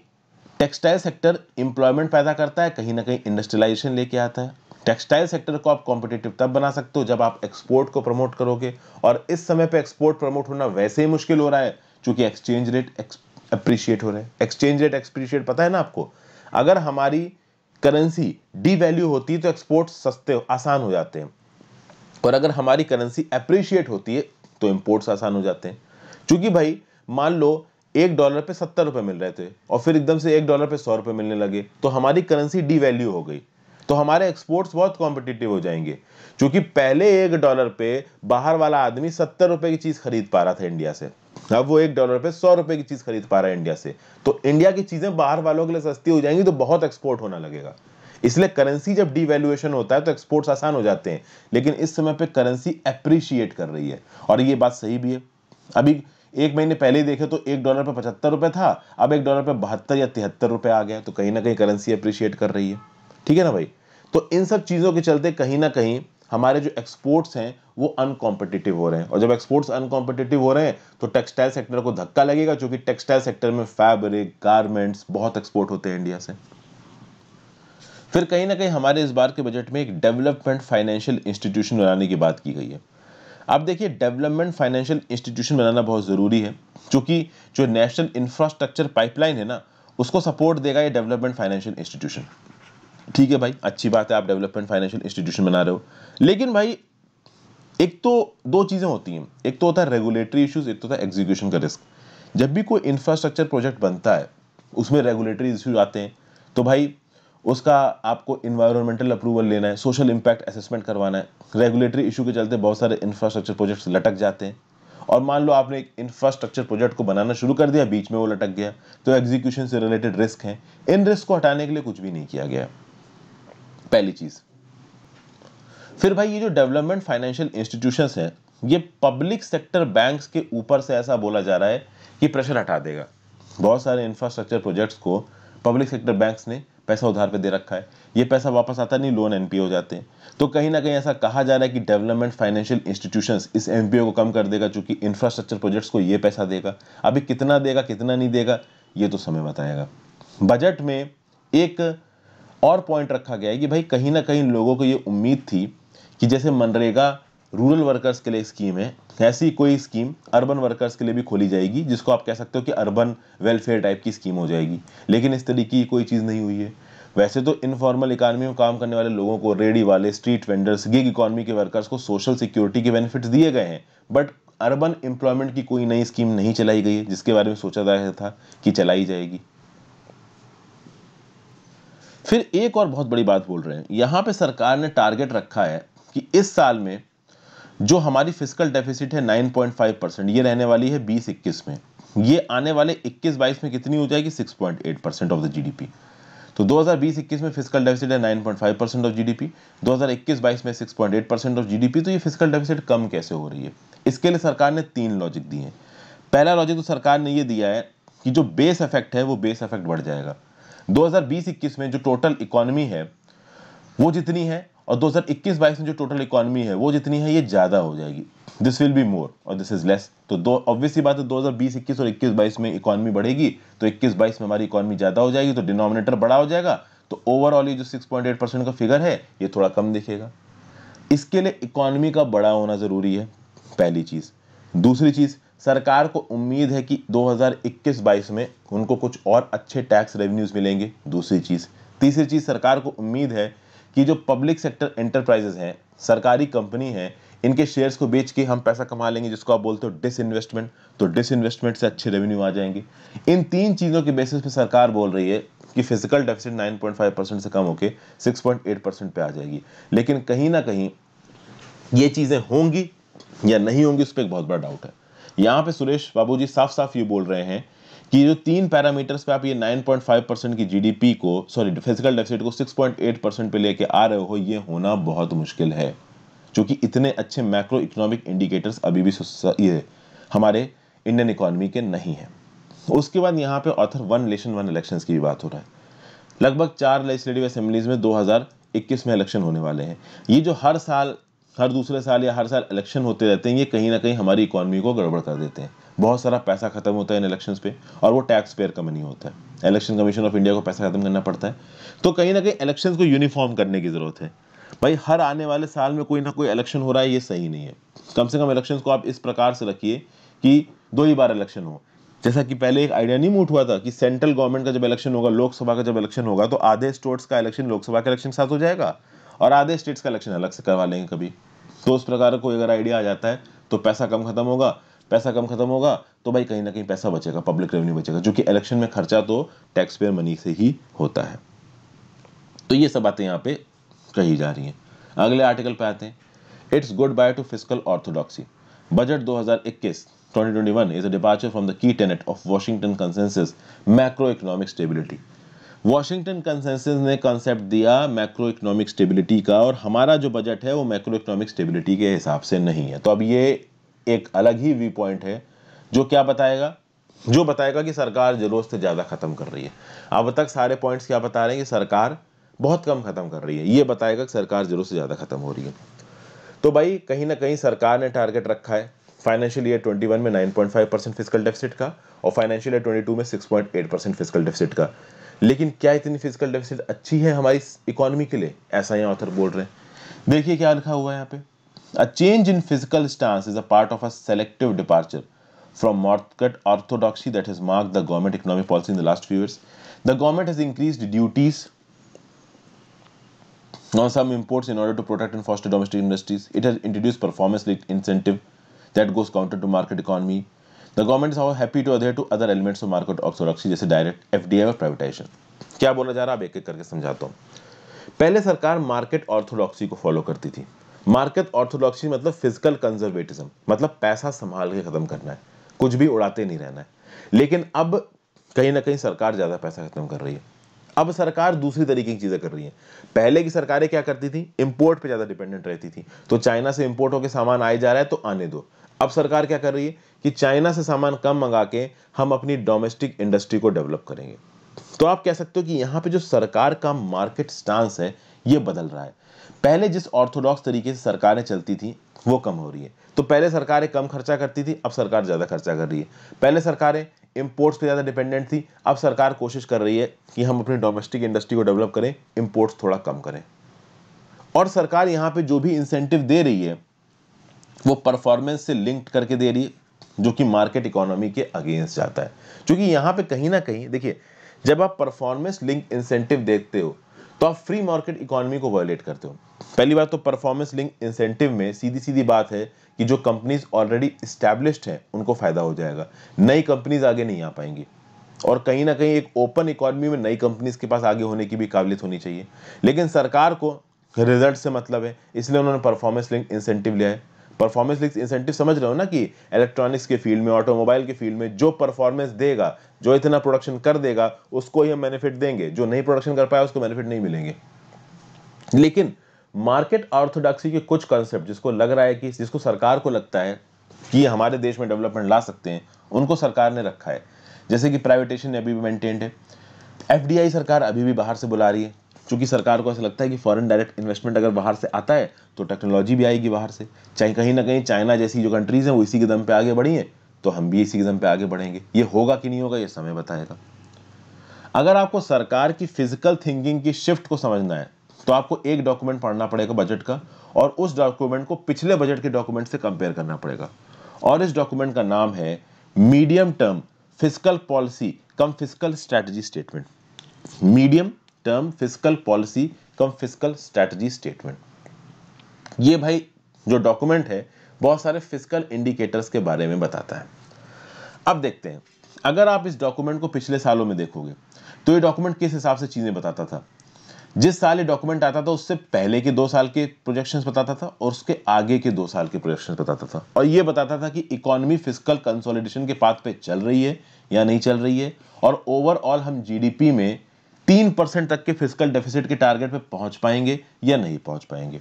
Speaker 1: टेक्सटाइल सेक्टर इंप्लॉयमेंट पैदा करता है कहीं ना कहीं इंडस्ट्रियलाइजेशन लेके आता है टेक्सटाइल सेक्टर को आप कॉम्पिटेटिव तब बना सकते हो जब आप एक्सपोर्ट को प्रमोट करोगे और इस समय पे एक्सपोर्ट प्रमोट होना वैसे ही मुश्किल हो रहा है क्योंकि एक्सचेंज रेट अप्रिशिएट हो रहे हैं एक्सचेंज रेट एक्सप्रिशिएट पता है ना आपको अगर हमारी करेंसी डी वैल्यू होती तो एक्सपोर्ट सस्ते आसान हो जाते हैं और अगर हमारी करेंसी अप्रिशिएट होती है तो इम्पोर्ट्स आसान हो जाते हैं क्योंकि भाई मान लो एक डॉलर पे सत्तर रुपए मिल रहे थे और फिर एकदम से एक डॉलर पे सौ रुपए मिलने लगे तो हमारी करेंसी डी वैल्यू हो गई तो हमारे एक्सपोर्ट्स बहुत कॉम्पिटिटिव हो जाएंगे क्योंकि पहले एक डॉलर पे बाहर वाला आदमी सत्तर रुपए की चीज़ खरीद पा रहा था इंडिया से अब वो एक डॉलर पे सौ रुपए की चीज़ खरीद पा रहा है इंडिया से तो इंडिया की चीज़ें बाहर वालों के लिए सस्ती हो जाएंगी तो बहुत एक्सपोर्ट होना लगेगा इसलिए करेंसी जब डिवेल्युएशन होता है तो एक्सपोर्ट्स आसान हो जाते हैं लेकिन इस समय पे करेंसी अप्रिशिएट कर रही है और ये बात सही भी है अभी एक महीने पहले देखे तो एक डॉलर पे पचहत्तर रुपए था अब एक डॉलर पे बहत्तर या तिहत्तर रुपए आ गया तो कहीं ना कहीं करेंसी अप्रिशिएट कर रही है ठीक है ना भाई तो इन सब चीज़ों के चलते कहीं ना कहीं हमारे जो एक्सपोर्ट्स हैं वो अनकॉम्पिटिटिव हो रहे हैं और जब एक्सपोर्ट्स अनकॉम्पिटिटिव हो रहे हैं तो टेक्सटाइल सेक्टर को धक्का लगेगा क्योंकि टेक्सटाइल सेक्टर में फैब्रिक गारमेंट्स बहुत एक्सपोर्ट होते हैं इंडिया से फिर कहीं ना कहीं हमारे इस बार के बजट में एक डेवलपमेंट फाइनेंशियल इंस्टीट्यूशन बनाने की बात की गई है आप देखिए डेवलपमेंट फाइनेंशियल इंस्टीट्यूशन बनाना बहुत ज़रूरी है क्योंकि जो नेशनल इंफ्रास्ट्रक्चर पाइपलाइन है ना उसको सपोर्ट देगा ये डेवलपमेंट फाइनेंशियल इंस्टीट्यूशन ठीक है भाई अच्छी बात है आप डेवलपमेंट फाइनेंशियल इंस्टीट्यूशन बना रहे हो लेकिन भाई एक तो दो चीज़ें होती हैं एक तो होता है रेगुलेटरी इश्यूज एक तो होता है एग्जीक्यूशन का रिस्क जब भी कोई इंफ्रास्ट्रक्चर प्रोजेक्ट बनता है उसमें रेगुलेटरी इश्यूज आते हैं तो भाई उसका आपको इन्वायरमेंटल अप्रूवल लेना है सोशल इम्पैक्ट असेसमेंट करवाना है रेगुलेटरी इशू के चलते बहुत सारे इंफ्रास्ट्रक्चर प्रोजेक्ट्स लटक जाते हैं और मान लो आपने एक इंफ्रास्ट्रक्चर प्रोजेक्ट को बनाना शुरू कर दिया बीच में वो लटक गया तो एग्जीक्यूशन से रिलेटेड रिस्क हैं इन रिस्क को हटाने के लिए कुछ भी नहीं किया गया पहली चीज फिर भाई ये जो डेवलपमेंट फाइनेंशियल इंस्टीट्यूशंस है ये पब्लिक सेक्टर बैंक्स के ऊपर से ऐसा बोला जा रहा है कि प्रेशर हटा देगा बहुत सारे इंफ्रास्ट्रक्चर प्रोजेक्ट्स को पब्लिक सेक्टर बैंक्स ने पैसा उधार पे दे रखा है ये पैसा वापस आता नहीं लोन एनपीओ हो जाते हैं तो कहीं ना कहीं ऐसा कहा जा रहा है कि डेवलपमेंट फाइनेंशियल इंस्टीट्यूशंस इस एनपीओ को कम कर देगा चूंकि इंफ्रास्ट्रक्चर प्रोजेक्ट्स को ये पैसा देगा अभी कितना देगा कितना नहीं देगा ये तो समय बताएगा बजट में एक और पॉइंट रखा गया है कि भाई कहीं ना कहीं लोगों को ये उम्मीद थी कि जैसे मनरेगा रूरल वर्कर्स के लिए स्कीम है ऐसी कोई स्कीम अर्बन वर्कर्स के लिए भी खोली जाएगी जिसको आप कह सकते हो कि अर्बन वेलफेयर टाइप की स्कीम हो जाएगी लेकिन इस तरीके की कोई चीज़ नहीं हुई है वैसे तो इनफॉर्मल इकानमी में काम करने वाले लोगों को रेडी वाले स्ट्रीट वेंडर्स गिग इकॉनमी के वर्कर्स को सोशल सिक्योरिटी के बेनिफिट्स दिए गए हैं बट अर्बन एम्प्लॉयमेंट की कोई नई स्कीम नहीं चलाई गई है जिसके बारे में सोचा जा रहा था कि चलाई जाएगी फिर एक और बहुत बड़ी बात बोल रहे हैं यहाँ पे सरकार ने टारगेट रखा है कि इस साल में जो हमारी फिजिकल डेफिसिट है 9.5 परसेंट ये रहने वाली है बीस इक्कीस में ये आने वाले इक्कीस बाईस में कितनी हो जाएगी 6.8 परसेंट ऑफ द जीडीपी तो 2020-21 में फिजिकल डेफिसिट है 9.5 परसेंट ऑफ जीडीपी 2021-22 में 6.8 परसेंट ऑफ जीडीपी तो ये फिजिकल डेफिसिट कम कैसे हो रही है इसके लिए सरकार ने तीन लॉजिक दिए हैं पहला लॉजिक तो सरकार ने ये दिया है कि जो बेस इफेक्ट है वो बेस इफेक्ट बढ़ जाएगा 2020-21 में जो टोटल इकोनॉमी है वो जितनी है और 2021-22 में जो टोटल इकोनॉमी है वो जितनी है ये ज़्यादा हो जाएगी दिस विल बी मोर और दिस इज लेस तो दो ऑब्वियसली बात है 2020 21 और 21 22 में इकोनॉमी बढ़ेगी तो 21 22 में हमारी इकोनॉमी ज़्यादा हो जाएगी तो डिनोमिनेटर बड़ा हो जाएगा तो ओवरऑल ये जो 6.8 परसेंट का फिगर है ये थोड़ा कम दिखेगा इसके लिए इकोनॉमी का बड़ा होना ज़रूरी है पहली चीज़ दूसरी चीज़ सरकार को उम्मीद है कि 2021-22 में उनको कुछ और अच्छे टैक्स रेवेन्यूज मिलेंगे दूसरी चीज़ तीसरी चीज़ सरकार को उम्मीद है कि जो पब्लिक सेक्टर एंटरप्राइजेज हैं सरकारी कंपनी है इनके शेयर्स को बेच के हम पैसा कमा लेंगे जिसको आप बोलते हो डिस इन्वेस्टमेंट तो डिस इन्वेस्टमेंट से अच्छे रेवेन्यू आ जाएंगे इन तीन चीज़ों के बेसिस पे सरकार बोल रही है कि फिजिकल डेफिसिट 9.5 परसेंट से कम होके 6.8 परसेंट पे आ जाएगी लेकिन कहीं ना कहीं ये चीज़ें होंगी या नहीं होंगी उस पर एक बहुत बड़ा डाउट है यहाँ पे सुरेश बाबू जी साफ साफ ये बोल रहे हैं कि जो तीन पैरामीटर्स पे आप ये 9.5 परसेंट की जीडीपी को सॉरी फिजिकल डेफिसिट को 6.8 परसेंट पे लेके आ रहे हो ये होना बहुत मुश्किल है क्योंकि इतने अच्छे मैक्रो इकोनॉमिक इंडिकेटर्स अभी भी ये हमारे इंडियन इकोनॉमी के नहीं है उसके बाद यहाँ पे ऑथर वन इलेक्शन वन इलेक्शन की भी बात हो रहा है लगभग चार लेजिस्लेटिव असेंबलीज में दो में इलेक्शन होने वाले हैं ये जो हर साल हर दूसरे साल या हर साल इलेक्शन होते रहते हैं ये कहीं ना कहीं हमारी इकोनॉमी को गड़बड़ कर देते हैं बहुत सारा पैसा खत्म होता है इन इलेक्शन पे और वो टैक्स पेयर का मनी होता है इलेक्शन कमीशन ऑफ इंडिया को पैसा खत्म करना पड़ता है तो कहीं ना कहीं इलेक्शन को यूनिफॉर्म करने की ज़रूरत है भाई हर आने वाले साल में कोई ना कोई इलेक्शन हो रहा है ये सही नहीं है कम से कम इलेक्शन को आप इस प्रकार से रखिए कि दो ही बार इलेक्शन हो जैसा कि पहले एक आइडिया नहीं मूट हुआ था कि सेंट्रल गवर्नमेंट का जब इलेक्शन होगा लोकसभा का जब इलेक्शन होगा तो आधे स्टेट्स का इलेक्शन लोकसभा के इलेक्शन के साथ हो जाएगा और आधे स्टेट्स का इलेक्शन अलग से करवा लेंगे कभी तो उस प्रकार कोई अगर आइडिया आ जाता है तो पैसा कम खत्म होगा पैसा कम खत्म होगा तो भाई कहीं ना कहीं पैसा बचेगा पब्लिक रेवेन्यू बचेगा जो कि इलेक्शन में खर्चा तो टैक्स पेयर मनी से ही होता है तो ये सब बातें यहाँ पे कही जा रही हैं अगले आर्टिकल पे आते हैं it's good bye to physical orthodoxy budget 2021 2021 a departure from the key tenet of Washington Washington macro economic stability Washington consensus ने कॉन्सेप्ट दिया मैक्रो इकोनॉमिक स्टेबिलिटी का और हमारा जो बजट है वो मैक्रो इकोनॉमिक स्टेबिलिटी के हिसाब से नहीं है तो अब ये एक अलग ही व्यू पॉइंट है जो क्या बताएगा जो बताएगा कि सरकार जरूरत से ज़्यादा ख़त्म कर रही है अब तक सारे पॉइंट्स क्या बता रहे हैं कि सरकार बहुत कम ख़त्म कर रही है ये बताएगा कि सरकार जरूरत से ज़्यादा ख़त्म हो रही है तो भाई कहीं ना कहीं सरकार ने टारगेट रखा है फाइनेंशियल ईयर 21 में 9.5 परसेंट फिजिकल डेफिसिट का और फाइनेंशियल ईयर 22 में 6.8 परसेंट फिजिकल डेफिसिट का लेकिन क्या इतनी फिजिकल डेफिसिट अच्छी है हमारी इकोनॉमी के लिए ऐसा ही ऑथर बोल रहे हैं देखिए क्या लिखा हुआ है यहाँ पे a change in physical stance is a part of a selective departure from market orthodoxy that has mark the government economic policy in the last few years the government has increase duties on some imports in order to protect and foster domestic industries it has introduce performance incentive that goes counter to market economy the government is how happy to adhere to other elements of market of सुरक्षा जैसे डायरेक्ट एफ डी और प्राइवेटाइजेशन क्या बोला जा रहा है आप एक एक करके समझाता हूँ पहले सरकार मार्केट ऑर्थोडॉक्सी को फॉलो करती थी मार्केट ऑर्थोडॉक्सी मतलब फिजिकल कंजर्वेटिज्म मतलब पैसा संभाल के खत्म करना है कुछ भी उड़ाते नहीं रहना है लेकिन अब कहीं ना कहीं सरकार ज़्यादा पैसा खत्म कर रही है अब सरकार दूसरी तरीके की चीज़ें कर रही है पहले की सरकारें क्या करती थी इम्पोर्ट पे ज़्यादा डिपेंडेंट रहती थी तो चाइना से इम्पोर्ट होकर सामान आए जा रहा है तो आने दो अब सरकार क्या कर रही है कि चाइना से सामान कम मंगा के हम अपनी डोमेस्टिक इंडस्ट्री को डेवलप करेंगे तो आप कह सकते हो कि यहाँ पे जो सरकार का मार्केट स्टांस है ये बदल रहा है पहले जिस ऑर्थोडॉक्स तरीके से सरकारें चलती थी वो कम हो रही है तो पहले सरकारें कम खर्चा करती थी अब सरकार ज़्यादा खर्चा कर रही है पहले सरकारें इम्पोर्ट्स पे ज़्यादा डिपेंडेंट थी अब सरकार कोशिश कर रही है कि हम अपनी डोमेस्टिक इंडस्ट्री को डेवलप करें इम्पोर्ट्स थोड़ा कम करें और सरकार यहाँ पे जो भी इंसेंटिव दे रही है वो परफॉर्मेंस से लिंक्ड करके दे रही है जो कि मार्केट इकोनॉमी के अगेंस्ट जाता है क्योंकि यहां पे कहीं ना कहीं देखिए जब आप परफॉर्मेंस लिंक इंसेंटिव देखते हो तो आप फ्री मार्केट इकोनॉमी को वायलेट करते हो पहली बात तो परफॉर्मेंस लिंक इंसेंटिव में सीधी सीधी बात है कि जो कंपनीज ऑलरेडी इस्टेब्लिश्ड हैं उनको फ़ायदा हो जाएगा नई कंपनीज आगे नहीं आ पाएंगी और कहीं ना कहीं एक ओपन इकोनॉमी में नई कंपनीज के पास आगे होने की भी काबिलियत होनी चाहिए लेकिन सरकार को रिजल्ट से मतलब है इसलिए उन्होंने परफॉर्मेंस लिंक इंसेंटिव लिया है परफॉर्मेंस लिंक इंसेंटिव समझ रहे हो ना कि इलेक्ट्रॉनिक्स के फील्ड में ऑटोमोबाइल के फील्ड में जो परफॉर्मेंस देगा जो इतना प्रोडक्शन कर देगा उसको ही हम बेनिफिट देंगे जो नहीं प्रोडक्शन कर पाया उसको बेनिफिट नहीं मिलेंगे लेकिन मार्केट ऑर्थोडॉक्सी के कुछ कॉन्सेप्ट जिसको लग रहा है कि जिसको सरकार को लगता है कि हमारे देश में डेवलपमेंट ला सकते हैं उनको सरकार ने रखा है जैसे कि प्राइवेटेशन अभी भी मेंटेन्ड है एफ सरकार अभी भी बाहर से बुला रही है चूंकि सरकार को ऐसा लगता है कि फॉरेन डायरेक्ट इन्वेस्टमेंट अगर बाहर से आता है तो टेक्नोलॉजी भी आएगी बाहर से चाहे कहीं ना कहीं चाइना जैसी जो कंट्रीज़ हैं वो इसी के दम पे आगे बढ़ी हैं तो हम भी इसी के दम पे आगे बढ़ेंगे ये होगा कि नहीं होगा ये समय बताएगा अगर आपको सरकार की फिजिकल थिंकिंग की शिफ्ट को समझना है तो आपको एक डॉक्यूमेंट पढ़ना पड़ेगा बजट का और उस डॉक्यूमेंट को पिछले बजट के डॉक्यूमेंट से कंपेयर करना पड़ेगा और इस डॉक्यूमेंट का नाम है medium term physical policy cum physical strategy statement medium term physical policy cum physical strategy statement ये भाई जो डॉक्यूमेंट है बहुत सारे फिजिकल इंडिकेटर्स के बारे में बताता है अब देखते हैं अगर आप इस डॉक्यूमेंट को पिछले सालों में देखोगे तो ये डॉक्यूमेंट किस हिसाब से चीज़ें बताता था जिस साल ये डॉक्यूमेंट आता था उससे पहले के दो साल के प्रोजेक्शंस बताता था और उसके आगे के दो साल के प्रोजेक्शंस बताता था और ये बताता था कि इकोनॉमी फिजिकल कंसोलिडेशन के पाथ पे चल रही है या नहीं चल रही है और ओवरऑल हम जीडीपी में तीन परसेंट तक के फिजिकल डेफिसिट के टारगेट पे पहुंच पाएंगे या नहीं पहुंच पाएंगे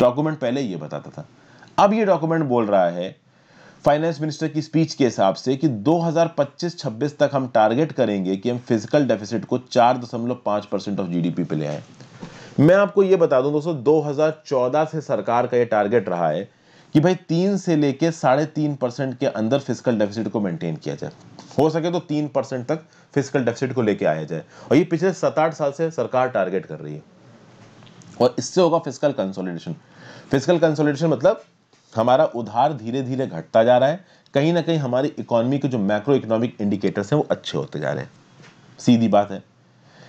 Speaker 1: डॉक्यूमेंट पहले ये बताता था अब ये डॉक्यूमेंट बोल रहा है फाइनेंस मिनिस्टर की स्पीच के हिसाब से कि 2025-26 तक हम टारगेट करेंगे कि हम फिजिकल डेफिसिट को चार दशमलव पांच परसेंट ऑफ जीडीपी पे ले आए मैं आपको ये बता दूं दोस्तों 2014 से सरकार का ये टारगेट रहा है कि भाई तीन से लेके साढ़े तीन परसेंट के अंदर फिजिकल डेफिसिट को मेंटेन किया जाए हो सके तो तीन परसेंट तक फिजिकल डेफिसिट को लेके आया जाए और ये पिछले सत आठ साल से सरकार टारगेट कर रही है और इससे होगा फिजिकल कंसोलिडेशन फिजिकल कंसोलिडेशन मतलब हमारा उधार धीरे धीरे घटता जा रहा है कहीं ना कहीं हमारी इकोनॉमी के जो मैक्रो इकोनॉमिक इंडिकेटर्स हैं वो अच्छे होते जा रहे हैं सीधी बात है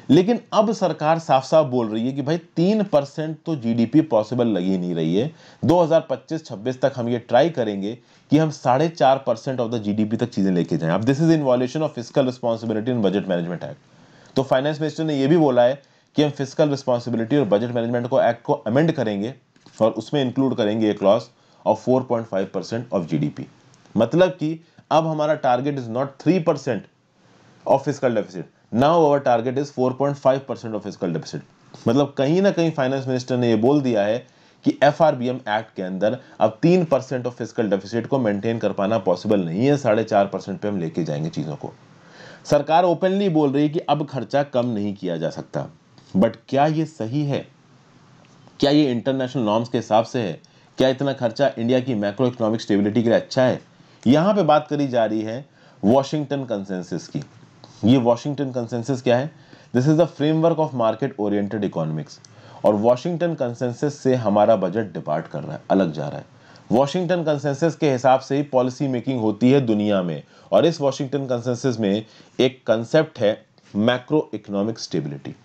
Speaker 1: लेकिन अब सरकार साफ साफ बोल रही है कि भाई तीन परसेंट तो जीडीपी पॉसिबल लगी नहीं रही है 2025-26 तक हम ये ट्राई करेंगे कि हम साढ़े चार परसेंट ऑफ द जीडीपी तक चीज़ें लेके जाएं अब this is involution of physical responsibility in budget management act तो फाइनेंस मिनिस्टर ने यह भी बोला है कि हम फिजिकल रिस्पॉन्सिबिलिटी और बजट मैनेजमेंट को एक्ट को अमेंड करेंगे और उसमें इंक्लूड करेंगे एक loss of four percent of G मतलब कि अब हमारा target is not three percent of physical deficit now our target is 4.5 percent of physical deficit मतलब कहीं ना कहीं फाइनेंस मिनिस्टर ने ये बोल दिया है कि एफ एक्ट के अंदर अब तीन परसेंट ऑफ फिजिकल डेफिसिट को मेंटेन कर पाना पॉसिबल नहीं है साढ़े चार परसेंट पर हम लेके जाएंगे चीज़ों को सरकार ओपनली बोल रही है कि अब खर्चा कम नहीं किया जा सकता बट क्या ये सही है क्या ये इंटरनेशनल नॉर्म्स के हिसाब से है क्या इतना खर्चा इंडिया की मैक्रो इकोनॉमिक स्टेबिलिटी के लिए अच्छा है यहां पे बात करी जा रही है वॉशिंगटन कंसेंसिस की ये वॉशिंगटन कंसेंसिस क्या है this is the framework of market oriented economics और वॉशिंगटन कंसेंसिस से हमारा बजट डिपार्ट कर रहा है अलग जा रहा है वॉशिंगटन कंसेंसिस के हिसाब से ही पॉलिसी मेकिंग होती है दुनिया में और इस वॉशिंगटन कंसेंसिस में एक कंसेप्ट है macro economic stability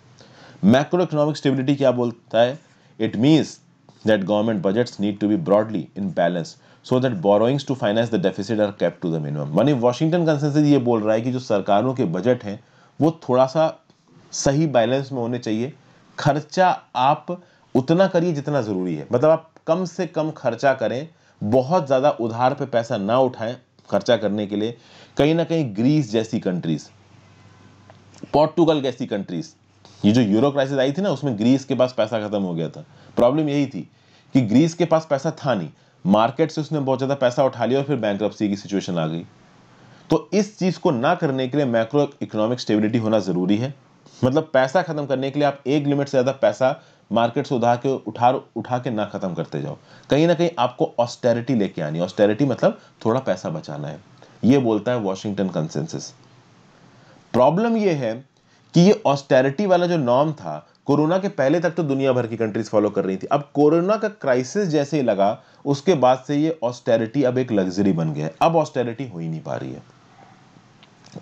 Speaker 1: macro economic stability क्या बोलता है it means that government budgets need to be broadly in balance so that borrowings to finance the deficit are cap to the minimum मानी वॉशिंगटन कंसेंसिस ये बोल रहा है कि जो सरकारों के बजट हैं वो थोड़ा सा सही बैलेंस में होने चाहिए खर्चा आप उतना करिए जितना ज़रूरी है मतलब आप कम से कम खर्चा करें बहुत ज़्यादा उधार पे पैसा ना उठाएं खर्चा करने के लिए कहीं ना कहीं ग्रीस जैसी कंट्रीज पोर्टुगल जैसी कंट्रीज ये जो यूरो क्राइसिस आई थी ना उसमें ग्रीस के पास पैसा खत्म हो गया था प्रॉब्लम यही थी कि ग्रीस के पास पैसा था नहीं मार्केट से उसने बहुत ज़्यादा पैसा उठा लिया और फिर बैंक की सिचुएशन आ गई तो इस चीज़ को ना करने के लिए मैक्रो इकोनॉमिक स्टेबिलिटी होना ज़रूरी है मतलब पैसा ख़त्म करने के लिए आप एक लिमिट से ज़्यादा पैसा मार्केट से उधार के उठा उठा के ना ख़त्म करते जाओ कहीं ना कहीं आपको ऑस्टेरिटी लेके आनी ऑस्टेरिटी मतलब थोड़ा पैसा बचाना है ये बोलता है वॉशिंगटन कंसेंसिस प्रॉब्लम ये है कि ये ऑस्टेरिटी वाला जो नॉर्म था कोरोना के पहले तक तो दुनिया भर की कंट्रीज फॉलो कर रही थी अब कोरोना का क्राइसिस जैसे ही लगा उसके बाद से ये ऑस्टेरिटी अब एक लग्जरी बन गया है अब ऑस्टेरिटी हो ही नहीं पा रही है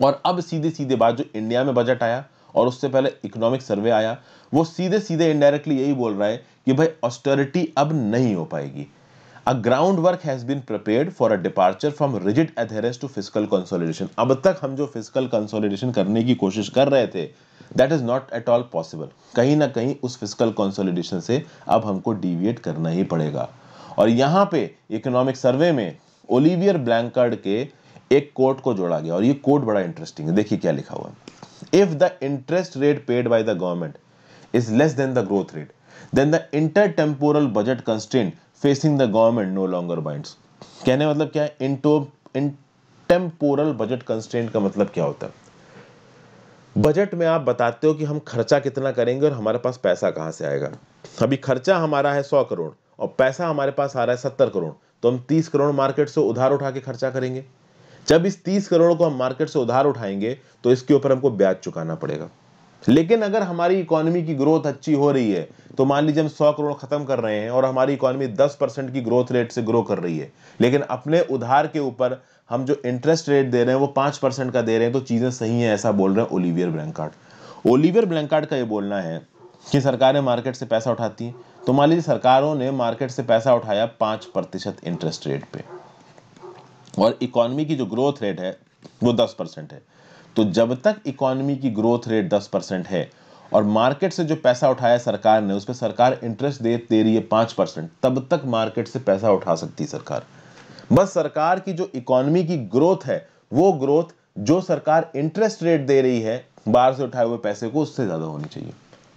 Speaker 1: और अब सीधे सीधे बात जो इंडिया में बजट आया और उससे पहले इकोनॉमिक सर्वे आया वो सीधे सीधे इनडायरेक्टली यही बोल रहा है कि भाई ऑस्टेरिटी अब नहीं हो पाएगी a ground work has been prepared for a departure from rigid adherence to physical consolidation अब तक हम जो फिजिकल कंसोलिडेशन करने की कोशिश कर रहे थे that is not at all possible कहीं ना कहीं उस फिजिकल कंसोलिडेशन से अब हमको डिविएट करना ही पड़ेगा और यहां पे इकोनॉमिक सर्वे में ओलिवियर ब्लैंकर्ड के एक कोट को जोड़ा गया और ये कोट बड़ा इंटरेस्टिंग है देखिए क्या लिखा हुआ है if the interest rate paid by the government is less than the growth rate then the inter temporal budget constant facing the government no longer bind कहने मतलब क्या है into in temporal budget constant का मतलब क्या होता है बजट में आप बताते हो कि हम खर्चा कितना करेंगे और हमारे पास पैसा कहाँ से आएगा अभी खर्चा हमारा है सौ करोड़ और पैसा हमारे पास आ रहा है सत्तर करोड़ तो हम तीस करोड़ मार्केट से उधार उठा के खर्चा करेंगे जब इस तीस करोड़ को हम मार्केट से उधार उठाएंगे तो इसके ऊपर हमको ब्याज चुकाना पड़ेगा लेकिन अगर हमारी इकोनॉमी की ग्रोथ अच्छी हो रही है तो मान लीजिए हम सौ करोड़ खत्म कर रहे हैं और हमारी इकोनॉमी दस परसेंट की ग्रोथ रेट से ग्रो कर रही है लेकिन अपने उधार के ऊपर हम जो इंटरेस्ट रेट दे रहे हैं वो पांच परसेंट का दे रहे हैं तो चीज़ें सही हैं ऐसा बोल रहे हैं ओलिवियर ब्लैंकार्ड ओलिवियर ब्लैंकार्ड का ये बोलना है कि सरकारें मार्केट से पैसा उठाती हैं तो मान लीजिए सरकारों ने मार्केट से पैसा उठाया पांच प्रतिशत इंटरेस्ट रेट पे और इकोनॉमी की जो ग्रोथ रेट है वो दस परसेंट है तो जब तक इकोनॉमी की ग्रोथ रेट दस परसेंट है और मार्केट से जो पैसा उठाया सरकार ने उस पर सरकार इंटरेस्ट दे दे रही है पांच परसेंट तब तक मार्केट से पैसा उठा सकती सरकार बस सरकार की जो इकोनॉमी की ग्रोथ है वो ग्रोथ जो सरकार इंटरेस्ट रेट दे रही है बाहर से उठाए हुए पैसे को उससे ज़्यादा होनी चाहिए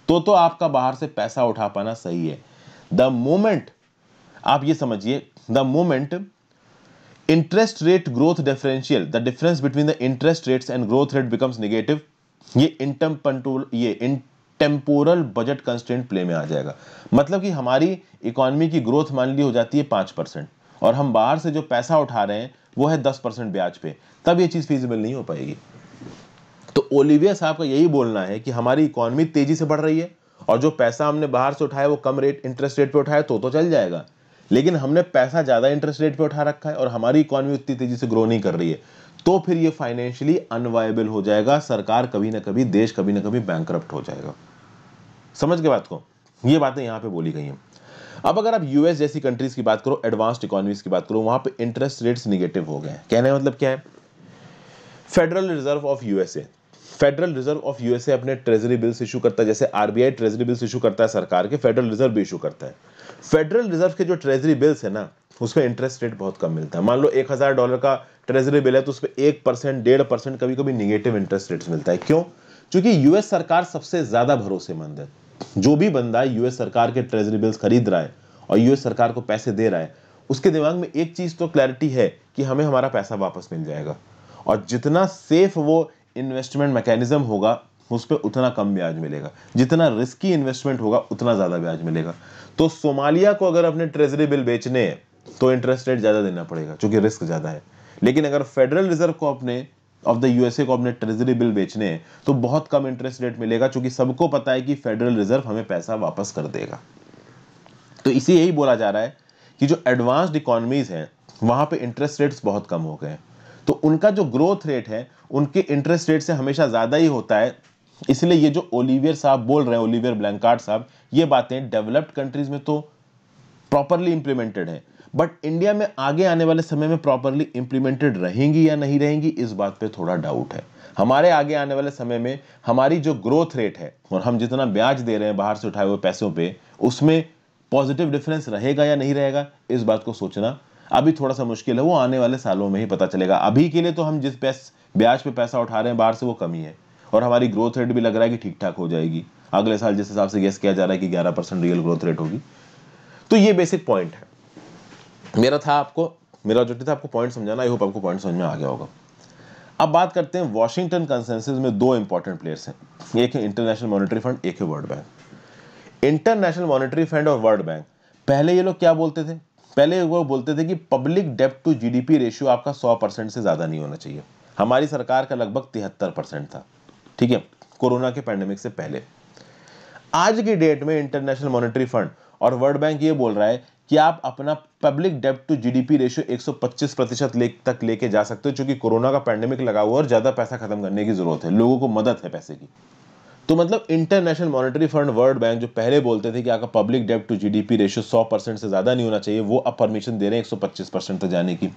Speaker 1: तो तो आपका बाहर से पैसा उठा पाना सही है द मोमेंट आप ये समझिए the moment interest rate growth differential the difference between the interest rates and growth rate becomes negative ये इंटम कंट्रोल ये in temporal budget constant play में आ जाएगा मतलब कि हमारी इकोनॉमी की ग्रोथ मान ली हो जाती है पांच परसेंट और हम बाहर से जो पैसा उठा रहे हैं वो है दस परसेंट ब्याज पे तब ये चीज़ फिजिबल नहीं हो पाएगी तो ओलिविया साहब का यही बोलना है कि हमारी इकोनॉमी तेजी से बढ़ रही है और जो पैसा हमने बाहर से उठाया वो कम रेट इंटरेस्ट रेट पर उठाया तो तो चल जाएगा लेकिन हमने पैसा ज़्यादा इंटरेस्ट रेट पर उठा रखा है और हमारी इकोनॉमी उतनी तेजी से ग्रो नहीं कर रही है तो फिर ये फाइनेंशियली अनवायबल हो जाएगा सरकार कभी ना कभी देश कभी ना कभी बैंक हो जाएगा समझ के बात को ये बातें यहाँ पे बोली गई हैं अब अगर आप यूएस जैसी कंट्रीज की बात करो एडवांस्ड इकोनॉमीज की बात करो वहां पे इंटरेस्ट रेट्स निगेटिव हो गए कहने का मतलब क्या है Federal Reserve of USA Federal Reserve of USA अपने ट्रेजरी बिल्स इशू करता है जैसे आरबीआई ट्रेजरी बिल्स इशू करता है सरकार के फेडरल रिजर्व भी इशू करता है फेडरल रिजर्व के जो ट्रेजरी बिल्स है ना उसमें इंटरेस्ट रेट बहुत कम मिलता है मान लो एक हज़ार डॉलर का ट्रेजरी बिल है तो उस पर एक परसेंट डेढ़ परसेंट कभी कभी निगेटिव इंटरेस्ट रेट्स मिलता है क्यों क्योंकि यूएस सरकार सबसे ज़्यादा भरोसेमंद है जो भी बंदा यूएस सरकार के ट्रेजरी बिल्स खरीद रहा है और यूएस सरकार को पैसे दे रहा है उसके दिमाग में एक चीज तो क्लैरिटी है कि हमें हमारा पैसा वापस मिल जाएगा और जितना सेफ वो इन्वेस्टमेंट मैकेनिज्म होगा उस पर उतना कम ब्याज मिलेगा जितना रिस्की इन्वेस्टमेंट होगा उतना ज़्यादा ब्याज मिलेगा तो सोमालिया को अगर अपने ट्रेजरी बिल बेचने हैं तो इंटरेस्ट रेट ज़्यादा देना पड़ेगा क्योंकि रिस्क ज़्यादा है लेकिन अगर फेडरल रिजर्व को अपने ऑफ द यूएसए को अपने ट्रेजरी बिल बेचने हैं तो बहुत कम इंटरेस्ट रेट मिलेगा क्योंकि सबको पता है कि फेडरल रिजर्व हमें पैसा वापस कर देगा तो इसी यही बोला जा रहा है कि जो एडवांस्ड इकोनॉमीज हैं वहां पे इंटरेस्ट रेट्स बहुत कम हो गए तो उनका जो ग्रोथ रेट है उनके इंटरेस्ट रेट से हमेशा ज़्यादा ही होता है इसलिए ये जो ओलिवियर साहब बोल रहे हैं ओलिवियर ब्लैंकार्ड साहब ये बातें डेवलप्ड कंट्रीज में तो प्रॉपरली इंप्लीमेंटेड है बट इंडिया में आगे आने वाले समय में प्रॉपरली इंप्लीमेंटेड रहेंगी या नहीं रहेंगी इस बात पे थोड़ा डाउट है हमारे आगे आने वाले समय में हमारी जो ग्रोथ रेट है और हम जितना ब्याज दे रहे हैं बाहर से उठाए हुए पैसों पे उसमें पॉजिटिव डिफरेंस रहेगा या नहीं रहेगा इस बात को सोचना अभी थोड़ा सा मुश्किल है वो आने वाले सालों में ही पता चलेगा अभी के लिए तो हम जिस पैस ब्याज पे पैसा उठा रहे हैं बाहर से वो कमी है और हमारी ग्रोथ रेट भी लग रहा है कि ठीक ठाक हो जाएगी अगले साल जिस हिसाब से गेस किया जा रहा है कि ग्यारह परसेंट रियल ग्रोथ रेट होगी तो ये बेसिक पॉइंट है मेरा था आपको मेरा जो था आपको पॉइंट समझाना आई होप आपको पॉइंट समझ में आ गया होगा अब बात करते हैं वॉशिंगटन कंसेंसिस में दो इंपॉर्टेंट प्लेयर्स हैं एक है इंटरनेशनल मॉनेटरी फंड एक है World Bank International Monetary Fund और वर्ल्ड बैंक पहले ये लोग क्या बोलते थे पहले वो बोलते थे कि पब्लिक डेप्ट टू जीडीपी रेशियो आपका 100 परसेंट से ज़्यादा नहीं होना चाहिए हमारी सरकार का लगभग तिहत्तर परसेंट था ठीक है कोरोना के पैंडेमिक से पहले आज की डेट में इंटरनेशनल मॉनेटरी फंड और वर्ल्ड बैंक ये बोल रहा है कि आप अपना पब्लिक डेब्ट टू जीडीपी रेशियो 125 प्रतिशत ले, तक लेके जा सकते हो क्योंकि कोरोना का पैंडेमिक लगा हुआ और ज़्यादा पैसा खत्म करने की ज़रूरत है लोगों को मदद है पैसे की तो मतलब International Monetary Fund World Bank जो पहले बोलते थे कि आपका पब्लिक डेब्ट टू जीडीपी रेशियो 100 परसेंट से ज़्यादा नहीं होना चाहिए वो अब परमिशन दे रहे हैं 125 परसेंट तक जाने की